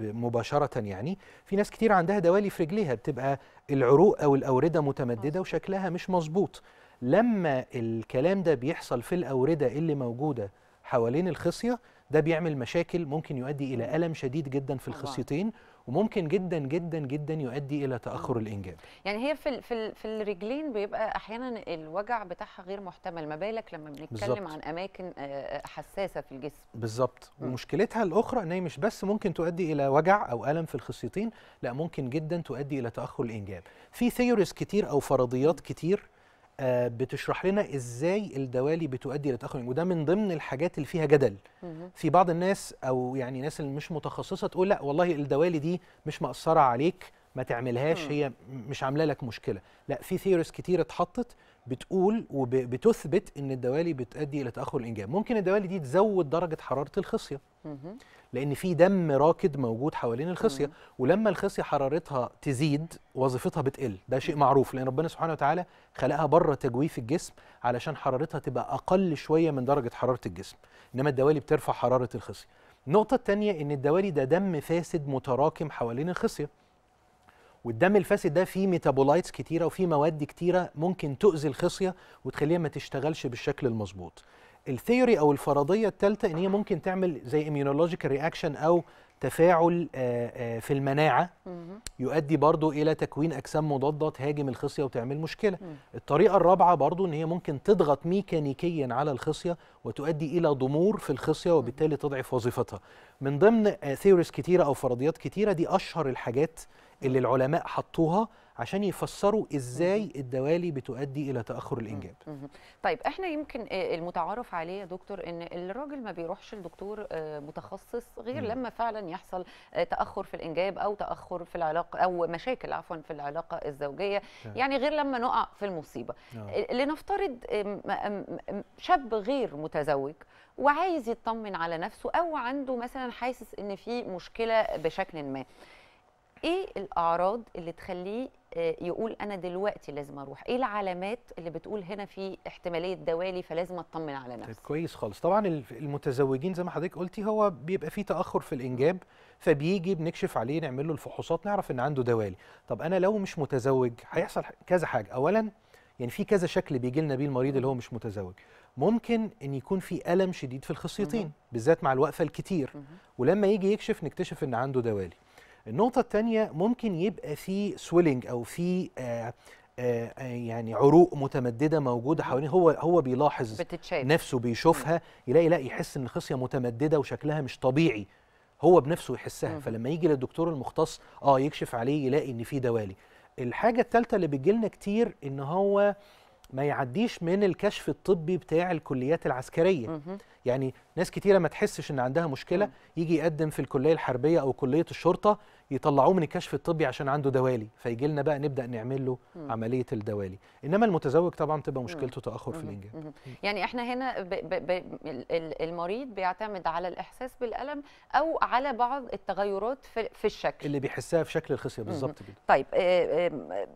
مباشره يعني في ناس كتير عندها دوالي في رجليها بتبقى العروق او الاورده متمدده وشكلها مش مظبوط لما الكلام ده بيحصل في الاورده اللي موجوده حوالين الخصيه ده بيعمل مشاكل ممكن يؤدي إلى ألم شديد جدا في الخصيتين وممكن جدا جدا جدا يؤدي إلى تأخر الإنجاب يعني هي في في في الرجلين بيبقى أحيانا الوجع بتاعها غير محتمل ما بالك لما بنتكلم بالزبط. عن أماكن آه، آه، حساسة في الجسم بالظبط ومشكلتها الأخرى إن هي مش بس ممكن تؤدي إلى وجع أو ألم في الخصيتين لا ممكن جدا تؤدي إلى تأخر الإنجاب في ثيوريز كتير أو فرضيات كتير آه، بتشرح لنا ازاي الدوالي بتؤدي لتاخر وده من ضمن الحاجات اللي فيها جدل في بعض الناس او يعني ناس اللي مش متخصصه تقول لا والله الدوالي دي مش مأثره عليك ما تعملهاش هي مش عامله لك مشكله لا في ثيوريز كتير اتحطت بتقول وبتثبت ان الدوالي بتؤدي الى تاخر الانجاب ممكن الدوالي دي تزود درجه حراره الخصيه لان في دم راكد موجود حوالين الخصيه ولما الخصيه حرارتها تزيد وظيفتها بتقل ده شيء معروف لان ربنا سبحانه وتعالى خلقها بره تجويف الجسم علشان حرارتها تبقى اقل شويه من درجه حراره الجسم انما الدوالي بترفع حراره الخصيه النقطه الثانيه ان الدوالي ده دم فاسد متراكم حوالين الخصيه والدم الفاسد ده فيه ميتابولايتس كتيره وفيه مواد كتيره ممكن تؤذي الخصيه وتخليها ما تشتغلش بالشكل المظبوط الثيوري او الفرضيه الثالثه ان هي ممكن تعمل زي اميونولوجيكال رياكشن او تفاعل آه، آه، في المناعه يؤدي برضو الى تكوين اجسام مضاده تهاجم الخصيه وتعمل مشكله الطريقه الرابعه برضو ان هي ممكن تضغط ميكانيكيا على الخصيه وتؤدي الى ضمور في الخصيه وبالتالي تضعف وظيفتها من ضمن ثيوريز آه، كتيره او فرضيات كتيره دي اشهر الحاجات اللي العلماء حطوها عشان يفسروا ازاي الدوالي بتؤدي الى تاخر الانجاب طيب احنا يمكن آه، المتعارف عليه يا دكتور ان الراجل ما بيروحش لدكتور آه، متخصص غير لما فعلا يحصل آه، تاخر في الانجاب او تاخر في العلاقه او مشاكل عفوا في العلاقه الزوجيه نعم. يعني غير لما نقع في المصيبه نعم. لنفترض شاب غير متزوج وعايز يطمن على نفسه او عنده مثلا حاسس ان في مشكله بشكل ما ايه الاعراض اللي تخليه آه، يقول انا دلوقتي لازم اروح ايه العلامات اللي بتقول هنا في احتماليه دوالي فلازم اطمن على نفسي طيب، كويس خالص طبعا المتزوجين زي ما حضرتك قلتي هو بيبقى فيه تاخر في الانجاب فبيجي بنكشف عليه نعمل له الفحوصات نعرف ان عنده دوالي طب انا لو مش متزوج هيحصل كذا حاجه اولا يعني في كذا شكل بيجي لنا بيه المريض اللي هو مش متزوج ممكن ان يكون في الم شديد في الخصيتين بالذات مع الوقفه الكتير ولما يجي يكشف نكتشف ان عنده دوالي النقطة الثانية ممكن يبقى في سويلنج أو في آه، آه، آه، يعني عروق متمدده موجوده حواليه هو هو بيلاحظ بتتشايف. نفسه بيشوفها يلاقي لا يحس ان الخصيه متمدده وشكلها مش طبيعي هو بنفسه يحسها مم. فلما يجي للدكتور المختص اه يكشف عليه يلاقي ان في دوالي الحاجه الثالثه اللي بتجي لنا كتير ان هو ما يعديش من الكشف الطبي بتاع الكليات العسكريه مم. يعني ناس كتيره ما تحسش ان عندها مشكله مم. يجي يقدم في الكليه الحربيه او كليه الشرطه يطلعوه من الكشف الطبي عشان عنده دوالي فيجي لنا بقى نبدا نعمل له مم. عمليه الدوالي انما المتزوج طبعا تبقى مشكلته تاخر في الانجاب يعني احنا هنا ب ب ب المريض بيعتمد على الاحساس بالالم او على بعض التغيرات في, في الشكل اللي بيحسها في شكل الخصيه بالظبط كده طيب آه،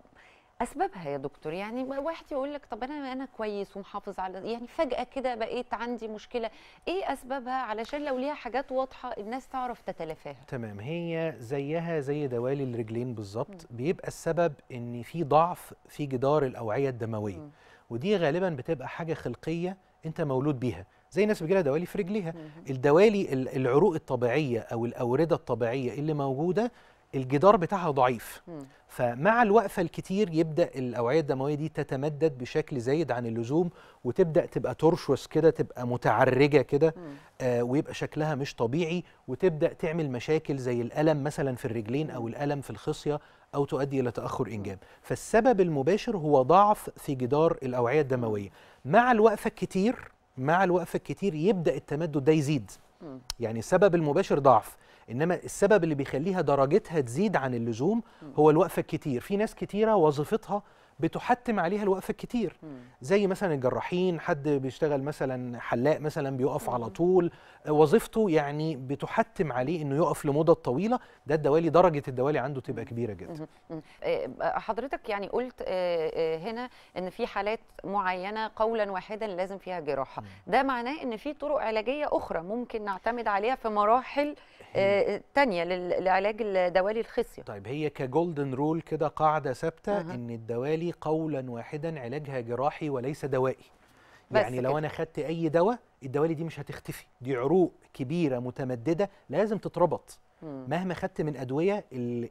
اسبابها يا دكتور يعني واحد يقول لك طب انا انا كويس ومحافظ على يعني فجاه كده بقيت عندي مشكله ايه اسبابها علشان لو ليها حاجات واضحه الناس تعرف تتلافاها تمام هي زيها زي دوالي الرجلين بالظبط بيبقى السبب ان في ضعف في جدار الاوعيه الدمويه م. ودي غالبا بتبقى حاجه خلقيه انت مولود بيها زي ناس بيجيلها دوالي في رجليها الدوالي العروق الطبيعيه او الاورده الطبيعيه اللي موجوده الجدار بتاعها ضعيف فمع الوقفة الكتير يبدأ الأوعية الدموية دي تتمدد بشكل زايد عن اللزوم وتبدأ تبقى ترشوس كده تبقى متعرجة كده آه ويبقى شكلها مش طبيعي وتبدأ تعمل مشاكل زي الألم مثلا في الرجلين أو الألم في الخصية أو تؤدي إلى تأخر إنجاب فالسبب المباشر هو ضعف في جدار الأوعية الدموية مع الوقفة الكتير مع الوقفة الكتير يبدأ التمدد ده يزيد يعني السبب المباشر ضعف انما السبب اللي بيخليها درجتها تزيد عن اللزوم هو الوقفه الكتير في ناس كتيره وظيفتها بتحتم عليها الوقفه الكتير زي مثلا الجراحين حد بيشتغل مثلا حلاق مثلا بيقف على طول وظيفته يعني بتحتم عليه انه يقف لمده طويله ده الدوالي درجه الدوالي عنده تبقى كبيره جدا آه، آه، حضرتك يعني قلت آه، هنا ان في حالات معينه قولا واحدا لازم فيها جراحه ده معناه ان في طرق علاجيه اخرى ممكن نعتمد عليها في مراحل تانية لعلاج الدوالي الخصيه طيب هي كجولدن رول كده قاعده ثابته ان الدوالي قولا واحدا علاجها جراحي وليس دوائي يعني لو انا خدت اي دواء الدوالي دي مش هتختفي دي عروق كبيره متمدده لازم تتربط مهما خدت من ادويه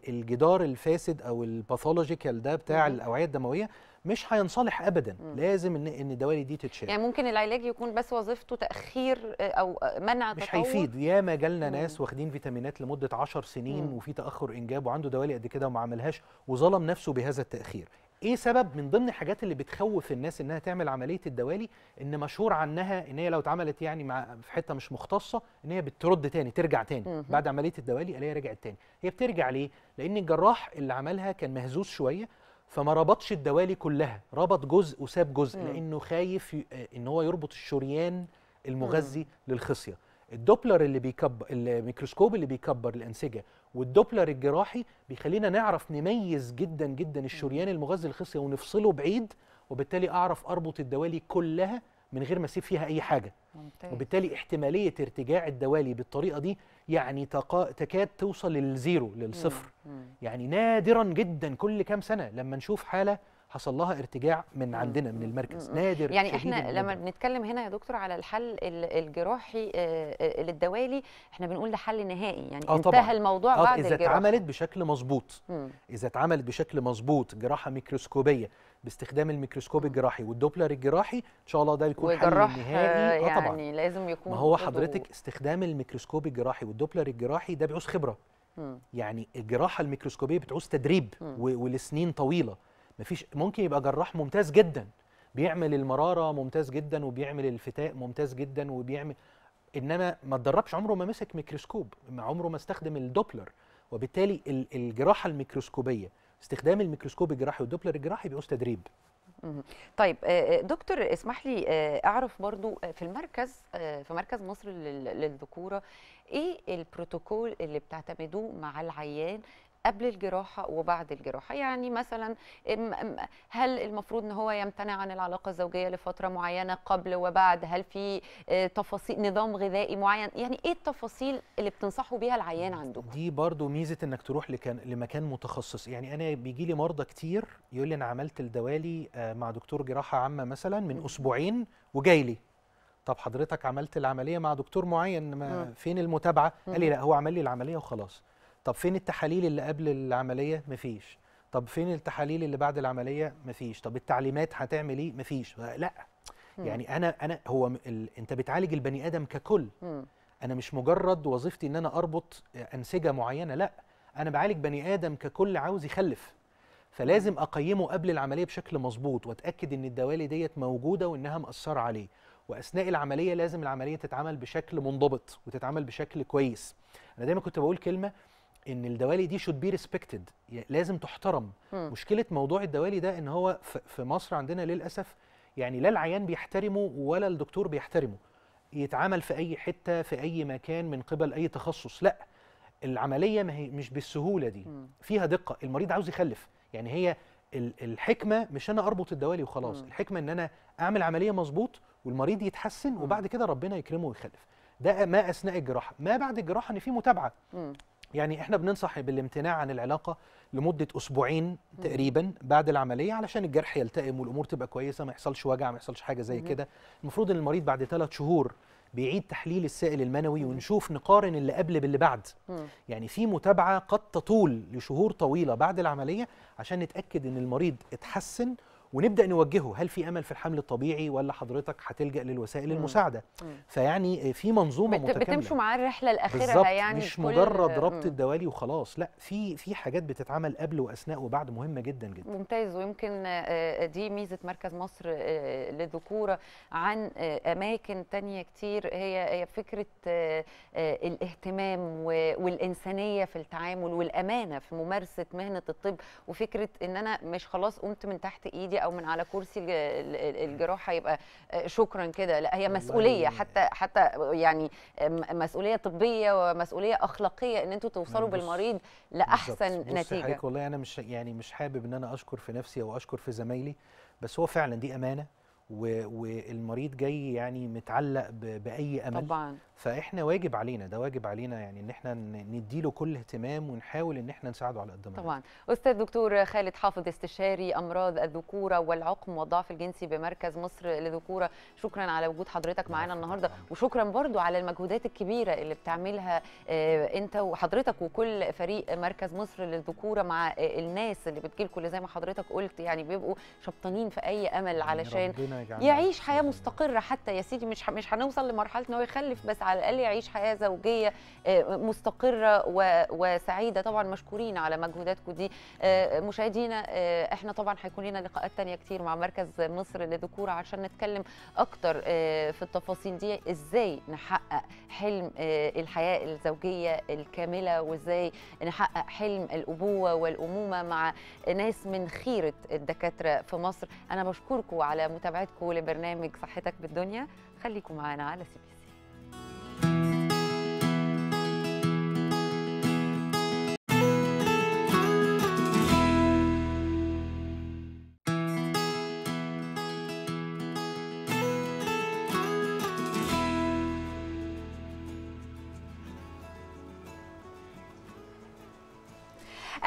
الجدار الفاسد او الباثولوجيكال ده بتاع الاوعيه الدمويه مش هينصلح ابدا مم. لازم ان ان الدوالي دي تتشال يعني ممكن العلاج يكون بس وظيفته تاخير آه، او آه، منع تطور مش هيفيد يا ما جالنا ناس واخدين فيتامينات لمده 10 سنين مم. وفي تاخر انجاب وعنده دوالي قد كده وما عملهاش وظلم نفسه بهذا التاخير ايه سبب من ضمن الحاجات اللي بتخوف الناس انها تعمل عمليه الدوالي ان مشهور عنها ان هي لو اتعملت يعني مع في حته مش مختصه ان هي بترد تاني ترجع تاني بعد عمليه الدوالي الاقيها رجعت تاني هي بترجع ليه لان الجراح اللي عملها كان مهزوز شويه فما ربطش الدوالي كلها ربط جزء وساب جزء لانه خايف آه، ان هو يربط الشريان المغذي للخصيه الدوبلر اللي بيكبر الميكروسكوب اللي بيكبر الانسجه والدوبلر الجراحي بيخلينا نعرف نميز جدا جدا الشريان المغذي الخصي ونفصله بعيد وبالتالي اعرف اربط الدوالي كلها من غير ما اسيب فيها اي حاجه ممتاز. وبالتالي احتماليه ارتجاع الدوالي بالطريقه دي يعني تقا... تكاد توصل للزيرو للصفر مم. مم. يعني نادرا جدا كل كام سنه لما نشوف حاله حصل لها ارتجاع من عندنا من المركز نادر يعني احنا لما بنتكلم هنا يا دكتور على الحل الجراحي آه، آه، للدوالي احنا بنقول ده حل نهائي يعني آه انتهى الموضوع آه بعد اذا اتعملت بشكل مظبوط اذا اتعملت بشكل مظبوط جراحه ميكروسكوبيه باستخدام الميكروسكوب الجراحي والدوبلر الجراحي ان شاء الله ده يكون حل آه، نهائي يعني آه طبعا يعني لازم يكون ما هو حضرتك استخدام الميكروسكوب الجراحي والدوبلر الجراحي ده بيعوز خبره يعني الجراحه الميكروسكوبيه بتعوز تدريب والسنين طويله مفيش ممكن يبقى جراح ممتاز جدا بيعمل المراره ممتاز جدا وبيعمل الفتاء ممتاز جدا وبيعمل انما ما اتدربش عمره ما مسك ميكروسكوب عمره ما استخدم الدوبلر وبالتالي الجراحه الميكروسكوبيه استخدام الميكروسكوب الجراحي والدوبلر الجراحي بيعوز تدريب طيب آه، آه، دكتور اسمح لي آه، اعرف برضو في المركز في مركز مصر للذكوره ايه البروتوكول اللي بتعتمدوه مع العيان قبل الجراحه وبعد الجراحه يعني مثلا هل المفروض ان هو يمتنع عن العلاقه الزوجيه لفتره معينه قبل وبعد هل في آه، تفاصيل نظام غذائي معين يعني ايه التفاصيل اللي بتنصحوا بيها العيان عندكم دي برضو ميزه انك تروح لمكان متخصص يعني انا بيجي لي مرضى كتير يقول لي انا عملت الدوالي آه، مع دكتور جراحه عامه مثلا من اسبوعين وجاي لي طب حضرتك عملت العمليه مع دكتور معين ما فين المتابعه قال لي لا هو عمل لي العمليه وخلاص طب فين التحاليل اللي قبل العمليه مفيش طب فين التحاليل اللي بعد العمليه مفيش طب التعليمات هتعمل ايه مفيش لا يعني انا انا هو ال... انت بتعالج البني ادم ككل انا مش مجرد وظيفتي ان انا اربط انسجه معينه لا انا بعالج بني ادم ككل عاوز يخلف فلازم اقيمه قبل العمليه بشكل مظبوط واتاكد ان الدوالي ديت موجوده وانها مأثره عليه واثناء العمليه لازم العمليه تتعمل بشكل منضبط وتتعمل بشكل كويس انا دايما كنت بقول كلمه ان الدوالي دي should be respected لازم تحترم م. مشكله موضوع الدوالي ده ان هو في مصر عندنا للاسف يعني لا العيان بيحترمه ولا الدكتور بيحترمه يتعمل في اي حته في اي مكان من قبل اي تخصص لا العمليه ما هي مش بالسهوله دي م. فيها دقه المريض عاوز يخلف يعني هي الحكمه مش انا اربط الدوالي وخلاص م. الحكمه ان انا اعمل عمليه مظبوط والمريض يتحسن م. وبعد كده ربنا يكرمه ويخلف ده ما اثناء الجراحه ما بعد الجراحه ان في متابعه م. يعني احنا بننصح بالامتناع عن العلاقه لمده اسبوعين تقريبا بعد العمليه علشان الجرح يلتئم والامور تبقى كويسه ما يحصلش وجع ما يحصلش حاجه زي كده المفروض ان المريض بعد ثلاث شهور بيعيد تحليل السائل المنوي ونشوف نقارن اللي قبل باللي بعد يعني في متابعه قد تطول لشهور طويله بعد العمليه عشان نتاكد ان المريض اتحسن ونبدا نوجهه هل في امل في الحمل الطبيعي ولا حضرتك هتلجا للوسائل المساعده فيعني في منظومه بت متكامله بتمشوا معاه الرحله الاخيره يعني مش مجرد ربط الدوالي وخلاص لا في في حاجات بتتعمل قبل واثناء وبعد مهمه جدا جدا ممتاز ويمكن آه، آه، دي ميزه مركز مصر للذكوره آه، عن اماكن تانية كتير هي هي فكره الاهتمام والانسانيه في التعامل والامانه في ممارسه مهنه الطب وفكره ان انا مش خلاص قمت من تحت ايدي او من على كرسي الجراحه يبقى آه، شكرا كده لا هي مسؤوليه يعني حتى حتى يعني مسؤوليه طبيه ومسؤوليه اخلاقيه ان انتوا توصلوا بالمريض لاحسن بص نتيجه بص والله انا مش يعني مش حابب ان انا اشكر في نفسي او اشكر في زمايلي بس هو فعلا دي امانه والمريض جاي يعني متعلق باي امل طبعا فاحنا واجب علينا ده واجب علينا يعني ان احنا نديله كل اهتمام ونحاول ان احنا نساعده على قد ما طبعا استاذ دكتور خالد حافظ استشاري امراض الذكوره والعقم والضعف الجنسي بمركز مصر للذكوره شكرا على وجود حضرتك معانا النهارده طبعا. وشكرا برضو على المجهودات الكبيره اللي بتعملها آه، انت وحضرتك وكل فريق مركز مصر للذكوره مع آه، الناس اللي بتجيلكم اللي زي ما حضرتك قلت يعني بيبقوا شبطانين في اي امل علشان يعيش حياه مستقره حتى يا سيدي مش مش هنوصل لمرحله ان هو يخلف بس على الاقل يعيش حياه زوجيه آه، مستقره وسعيده طبعا مشكورين على مجهوداتكم دي آه، مشاهدينا آه، احنا طبعا هيكون لنا لقاءات ثانيه كتير مع مركز مصر للذكوره عشان نتكلم اكتر في التفاصيل دي ازاي نحقق حلم الحياه الزوجيه الكامله وازاي نحقق حلم الابوه والامومه مع ناس من خيره الدكاتره في مصر انا بشكركم على متابعتكم وقتكم لبرنامج صحتك بالدنيا خليكم معانا على سي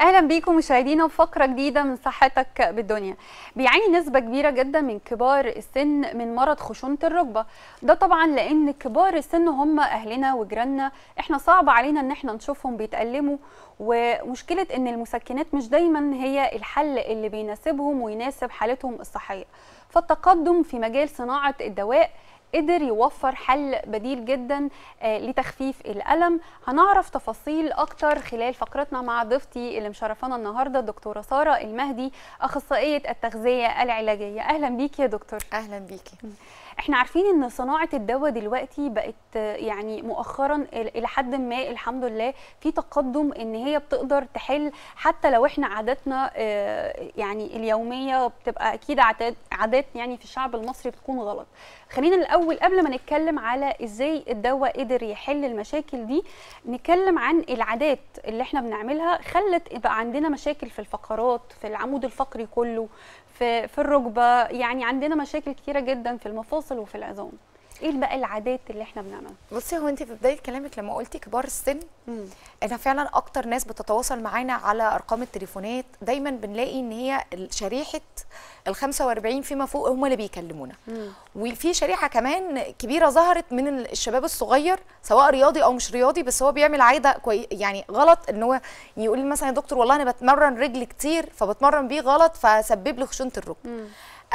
اهلا بيكم مشاهدينا فقره جديده من صحتك بالدنيا بيعاني نسبه كبيره جدا من كبار السن من مرض خشونه الركبه ده طبعا لان كبار السن هم اهلنا وجيراننا احنا صعب علينا ان احنا نشوفهم بيتالموا ومشكله ان المسكنات مش دايما هي الحل اللي بيناسبهم ويناسب حالتهم الصحيه فالتقدم في مجال صناعه الدواء قدر يوفر حل بديل جدا آه، لتخفيف الألم هنعرف تفاصيل أكتر خلال فقرتنا مع ضيفتي اللي مشرفانا النهاردة الدكتورة سارة المهدي أخصائية التغذية العلاجية أهلا بيكي يا دكتور أهلا بيكي احنا عارفين ان صناعه الدواء دلوقتي بقت يعني مؤخرا الى حد ما الحمد لله في تقدم ان هي بتقدر تحل حتى لو احنا عاداتنا آه، يعني اليوميه بتبقى اكيد عادات يعني في الشعب المصري بتكون غلط خلينا الاول قبل ما نتكلم على ازاي الدواء قدر يحل المشاكل دي نتكلم عن العادات اللي احنا بنعملها خلت يبقى عندنا مشاكل في الفقرات في العمود الفقري كله في في الركبه يعني عندنا مشاكل كتيره جدا في المفاصل وفي العظام ايه بقى العادات اللي احنا بنعملها بصي هو انت في بدايه كلامك لما قلتي كبار السن انا فعلا اكتر ناس بتتواصل معانا على ارقام التليفونات دايما بنلاقي ان هي شريحه ال 45 فيما فوق هم اللي بيكلمونا وفي شريحه كمان كبيره ظهرت من الشباب الصغير سواء رياضي او مش رياضي بس هو بيعمل عاده كوي يعني غلط ان هو يقول مثلا يا دكتور والله انا بتمرن رجل كتير فبتمرن بيه غلط فسبب لي خشونه الركب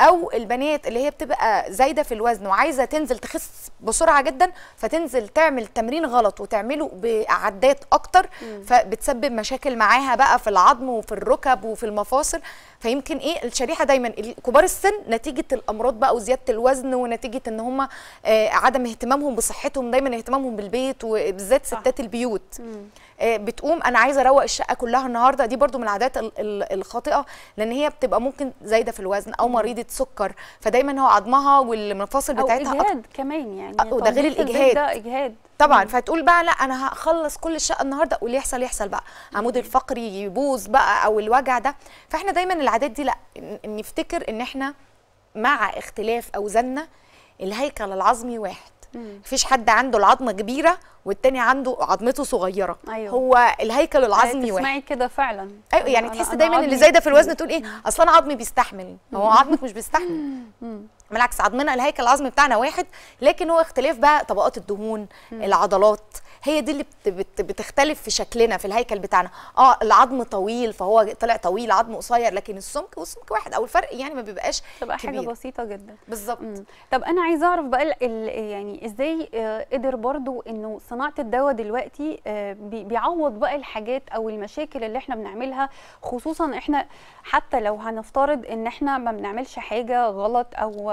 او البنات اللي هي بتبقى زايده في الوزن وعايزه تنزل تخس بسرعه جدا فتنزل تعمل تمرين غلط وتعمله بعدات اكتر مم. فبتسبب مشاكل معاها بقى في العظم وفي الركب وفي المفاصل فيمكن ايه الشريحه دايما كبار السن نتيجه الامراض بقى وزياده الوزن ونتيجه ان هم آه عدم اهتمامهم بصحتهم دايما اهتمامهم بالبيت وبالذات ستات البيوت مم. آه، بتقوم انا عايزه اروق الشقه كلها النهارده دي برده من العادات الخاطئه لان هي بتبقى ممكن زايده في الوزن او مريضه سكر فدايما هو عظمها والمفاصل بتاعتها او اجهاد أط... كمان يعني آه، وده غير الاجهاد ده اجهاد طبعا فتقول بقى لا انا هخلص كل الشقه النهارده واللي يحصل يحصل بقى عمود الفقري يبوظ بقى او الوجع ده فاحنا دايما العادات دي لا نفتكر ان احنا مع اختلاف اوزاننا الهيكل العظمي واحد مفيش حد عنده العظمه كبيره والتاني عنده عظمته صغيره أيوه. هو الهيكل العظمي أيوة، واحد تسمعي كده فعلا ايوه يعني أنا تحس أنا دايما اللي زايده في الوزن تقول ايه اصل انا عظمي بيستحمل هو عظمك مش بيستحمل بالعكس عظمنا الهيكل العظمي بتاعنا واحد لكن هو اختلاف بقى طبقات الدهون العضلات هي دي اللي بتختلف في شكلنا في الهيكل بتاعنا اه العظم طويل فهو طلع طويل عظم قصير لكن السمك والسمك واحد او الفرق يعني ما بيبقاش تبقى كبير. حاجه بسيطه جدا بالظبط طب انا عايزه اعرف بقى يعني ازاي آه، قدر برضو انه صناعه الدواء دلوقتي آه، بيعوض بقى الحاجات او المشاكل اللي احنا بنعملها خصوصا احنا حتى لو هنفترض ان احنا ما بنعملش حاجه غلط او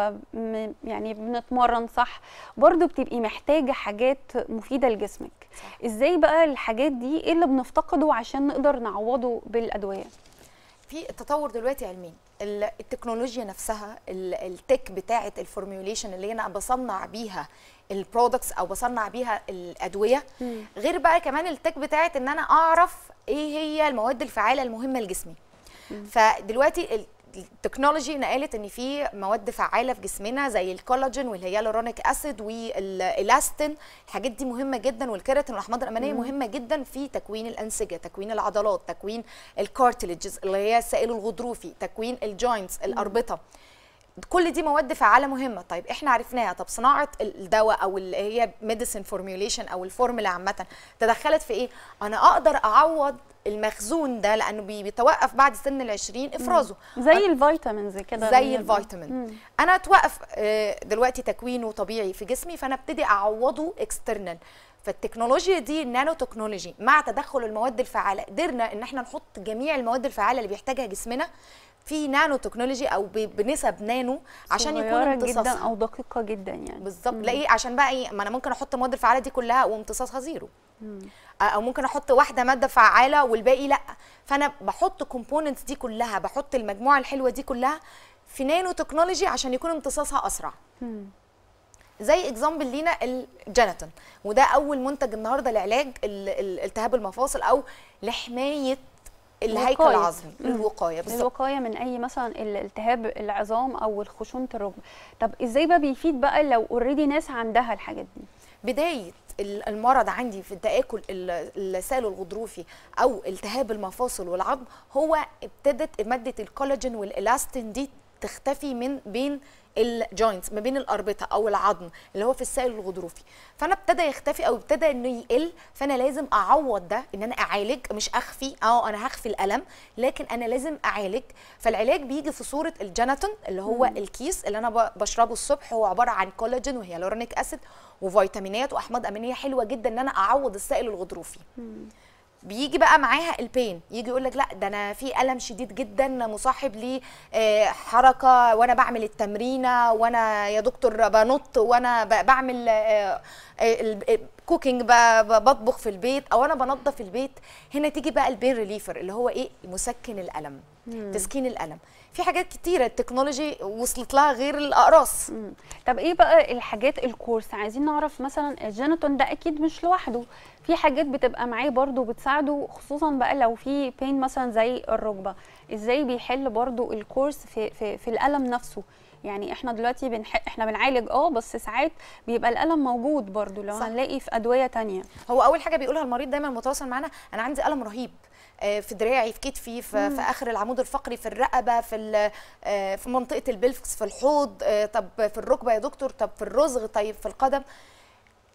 يعني بنتمرن صح برضو بتبقي محتاجه حاجات مفيده لجسمك صح. ازاي بقى الحاجات دي ايه اللي بنفتقده عشان نقدر نعوضه بالادويه في التطور دلوقتي علمي التكنولوجيا نفسها التك بتاعه الفورميوليشن اللي انا بصنع بيها البرودكتس او بصنع بيها الادويه مم. غير بقى كمان التك بتاعه ان انا اعرف ايه هي المواد الفعاله المهمه لجسمي فدلوقتي التكنولوجي نقلت ان في مواد فعاله في جسمنا زي الكولاجين والهيالورونيك اسيد والالاستين الحاجات دي مهمه جدا والكيراتين والاحماض الامينيه مهمه جدا في تكوين الانسجه تكوين العضلات تكوين الكارتليجز اللي هي السائل الغضروفي تكوين الجوينتس الاربطه كل دي مواد فعاله مهمه طيب احنا عرفناها طب صناعه الدواء او اللي هي ميديسين فورميوليشن او الفورمولا عامه تدخلت في ايه انا اقدر اعوض المخزون ده لانه بيتوقف بعد سن ال 20 افرازه زي الفيتامينز كده زي الفيتامين انا اتوقف آه، دلوقتي تكوينه طبيعي في جسمي فانا ابتدي اعوضه اكسترنال فالتكنولوجيا دي النانو تكنولوجي مع تدخل المواد الفعاله قدرنا ان احنا نحط جميع المواد الفعاله اللي بيحتاجها جسمنا في نانو تكنولوجي او بنسب نانو عشان يكون امتصاصها جدا او دقيقه جدا يعني بالظبط لا ايه عشان بقى ايه ما انا ممكن احط المواد الفعاله دي كلها وامتصاصها زيرو او ممكن احط واحده ماده فعاله والباقي لا فانا بحط كومبوننتس دي كلها بحط المجموعه الحلوه دي كلها في نانو تكنولوجي عشان يكون امتصاصها اسرع زي اكزامبل لينا الجيناتون وده اول منتج النهارده لعلاج التهاب المفاصل او لحمايه الهيكل العظمي الوقايه بالظبط الوقايه من اي مثلا التهاب العظام او خشونه الركبه طب ازاي بقى بيفيد بقى لو اوريدي ناس عندها الحاجات دي بدايه المرض عندي في التآكل السائل الغضروفي او التهاب المفاصل والعظم هو ابتدت ماده الكولاجين والالاستين دي تختفي من بين الجوينتس ما بين الاربطه او العظم اللي هو في السائل الغضروفي فانا ابتدى يختفي او ابتدى انه يقل فانا لازم اعوض ده ان انا اعالج مش اخفي اه انا هخفي الالم لكن انا لازم اعالج فالعلاج بيجي في صوره الجيناتون اللي هو مم. الكيس اللي انا بشربه الصبح هو عباره عن كولاجين وهيالورونيك اسيد وفيتامينات واحماض امينيه حلوه جدا ان انا اعوض السائل الغضروفي مم. بيجي بقى معاها البين يجي يقول لك لا ده انا في الم شديد جدا مصاحب لي آه، حركه وانا بعمل التمرينه وانا يا دكتور بنط وانا بعمل كوكينج آه، آه، بطبخ في البيت او انا بنظف البيت هنا تيجي بقى البين ريليفر اللي هو ايه مسكن الالم مم. تسكين الالم في حاجات كتيره التكنولوجي وصلت لها غير الاقراص مم. طب ايه بقى الحاجات الكورس عايزين نعرف مثلا الجينيتون ده اكيد مش لوحده في حاجات بتبقى معاه برده بتساعده خصوصا بقى لو في بين مثلا زي الركبه ازاي بيحل برده الكورس في في, في الالم نفسه يعني احنا دلوقتي بنح... احنا بنعالج اه بس ساعات بيبقى الالم موجود برضو لو صح. هنلاقي في ادويه تانية هو اول حاجه بيقولها المريض دايما متواصل معانا انا عندي الم رهيب آه، في دراعي في كتفي في, في اخر العمود الفقري في الرقبه في آه، في منطقه البلفكس في الحوض آه، طب في الركبه يا دكتور طب في الرزغ طيب في القدم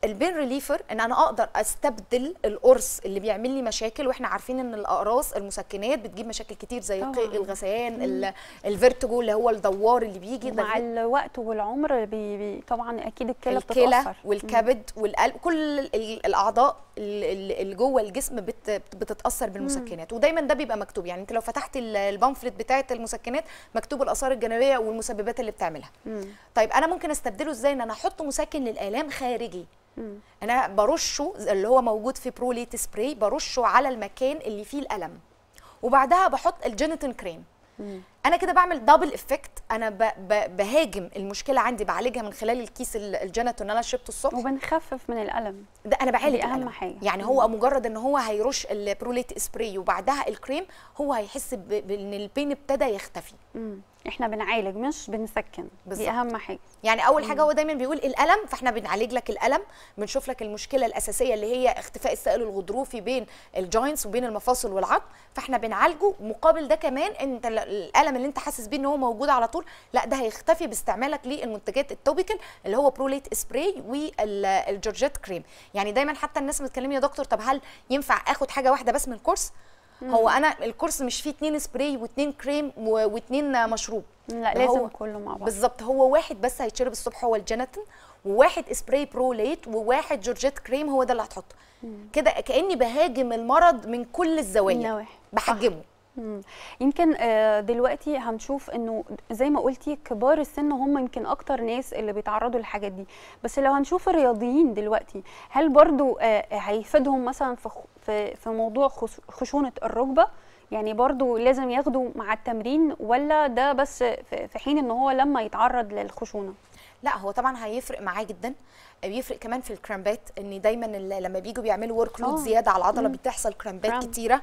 البين ريليفر ان انا اقدر استبدل القرص اللي بيعمل لي مشاكل واحنا عارفين ان الاقراص المسكنات بتجيب مشاكل كتير زي الغثيان الفيرتجو اللي هو الدوار اللي بيجي مع الوقت والعمر بي بي طبعا اكيد الكلى بتتاثر الكلى والكبد والقلب كل الاعضاء اللي جوه الجسم بتتاثر بالمسكنات ودايما ده بيبقى مكتوب يعني انت لو فتحت البامفلت بتاعه المسكنات مكتوب الاثار الجانبيه والمسببات اللي بتعملها مم. طيب انا ممكن استبدله ازاي ان انا احط مسكن للالام خارجي انا برشه اللي هو موجود في بروليت سبراي برشه على المكان اللي فيه الالم وبعدها بحط الجينيتين كريم مم. انا كده بعمل دبل افكت انا ب ب بهاجم المشكله عندي بعالجها من خلال الكيس الجينيتن اللي انا شربته الصبح وبنخفف من الالم ده انا بعالج اهم حاجه يعني هو مم. مجرد ان هو هيرش البروليت سبراي وبعدها الكريم هو هيحس بان البين ابتدى يختفي مم. احنا بنعالج مش بنسكن بالزبط. دي اهم حاجه يعني اول حاجه هو دايما بيقول الالم فاحنا بنعالج لك الالم بنشوف لك المشكله الاساسيه اللي هي اختفاء السائل الغضروفي بين الجوينتس وبين المفاصل والعظم فاحنا بنعالجه مقابل ده كمان انت الالم اللي انت حاسس بيه ان هو موجود على طول لا ده هيختفي باستعمالك للمنتجات التوبيكال اللي هو بروليت سبراي والجورجيت كريم يعني دايما حتى الناس بتكلمني يا دكتور طب هل ينفع اخد حاجه واحده بس من الكورس هو انا الكورس مش فيه اتنين سبراي واتنين كريم واتنين مشروب لا لازم هو كله مع بعض بالظبط هو واحد بس هيتشرب الصبح هو الجيناتين وواحد سبراي برو ليت وواحد جورجيت كريم هو ده اللي هتحطه كده كاني بهاجم المرض من كل الزوايا بحجمه آه. يمكن دلوقتي هنشوف انه زي ما قلتي كبار السن هم يمكن اكتر ناس اللي بيتعرضوا للحاجات دي بس لو هنشوف الرياضيين دلوقتي هل برضو آه، آه، هيفيدهم مثلا في في موضوع خشونه الركبه يعني برضو لازم ياخده مع التمرين ولا ده بس في حين ان هو لما يتعرض للخشونه لا هو طبعا هيفرق معاه جدا بيفرق كمان في الكرامبات ان دايما لما بييجوا بيعملوا ورك لود آه. زياده على العضله بتحصل كرامبات كتيره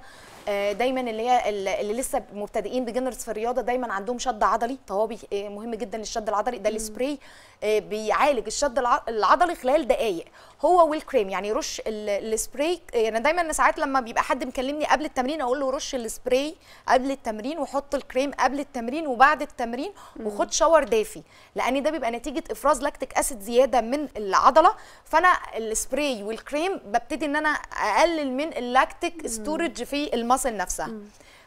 آه، دايما اللي هي اللي لسه مبتدئين بجنرز في الرياضه دايما عندهم شد عضلي فهو آه، مهم جدا الشد العضلي ده السبراي بيعالج الشد العضلي خلال دقائق هو والكريم يعني رش السبراي يعني دايما ساعات لما بيبقى حد مكلمني قبل التمرين اقول له رش السبراي قبل التمرين وحط الكريم قبل التمرين وبعد التمرين وخد شاور دافي لان ده بيبقى نتيجه افراز لاكتيك اسيد زياده من العضل العضله فانا السبراي والكريم ببتدي ان انا اقلل من اللاكتيك ستورج في المصل نفسها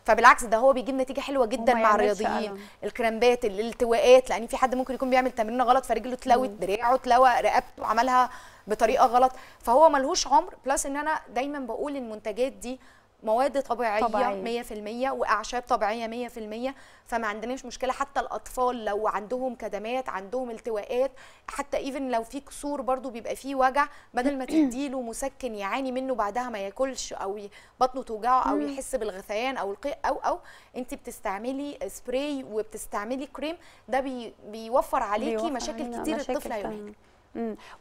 فبالعكس ده هو بيجيب نتيجه حلوه جدا مع الرياضيين الكرامبات الالتواءات لان في حد ممكن يكون بيعمل تمرين غلط فرجله اتلوت دراعه اتلوى رقبته عملها بطريقه غلط فهو ملهوش عمر بلس ان انا دايما بقول المنتجات دي مواد طبيعيه طبيعي. 100% واعشاب طبيعيه 100% فما عندناش مشكله حتى الاطفال لو عندهم كدمات عندهم التواءات حتى ايفن لو في كسور برضو بيبقى فيه وجع بدل ما تديله مسكن يعاني منه بعدها ما ياكلش او بطنه توجعه او يحس بالغثيان او القيء او او انت بتستعملي سبراي وبتستعملي كريم ده بي بيوفر عليكي مشاكل كتير مشاكل الطفل هيواجهها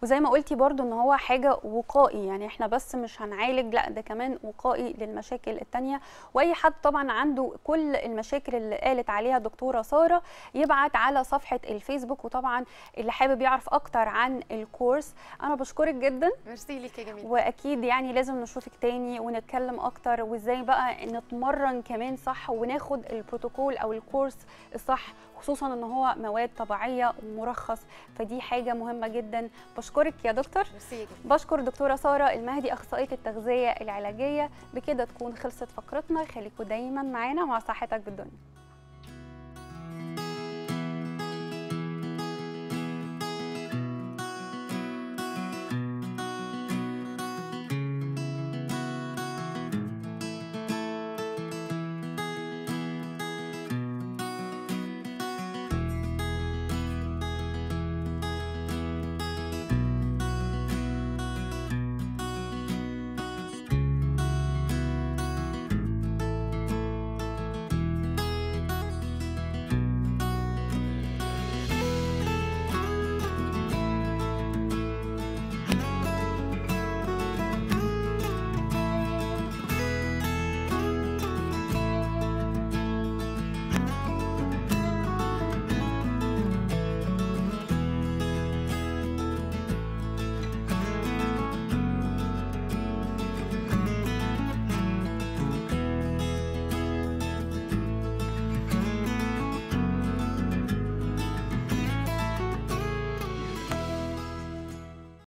وزي ما قلتي برضو ان هو حاجه وقائي يعني احنا بس مش هنعالج لا ده كمان وقائي للمشاكل التانية واي حد طبعا عنده كل المشاكل اللي قالت عليها الدكتوره ساره يبعت على صفحه الفيسبوك وطبعا اللي حابب يعرف اكتر عن الكورس انا بشكرك جدا ميرسي ليك يا جميل واكيد يعني لازم نشوفك تاني ونتكلم اكتر وازاي بقى نتمرن كمان صح وناخد البروتوكول او الكورس الصح خصوصا ان هو مواد طبيعيه ومرخص فدي حاجه مهمه جدا بشكرك يا دكتور بشكر دكتوره ساره المهدي اخصائيه التغذيه العلاجيه بكده تكون خلصت فقرتنا خليكم دايما معانا مع صحتك بالدنيا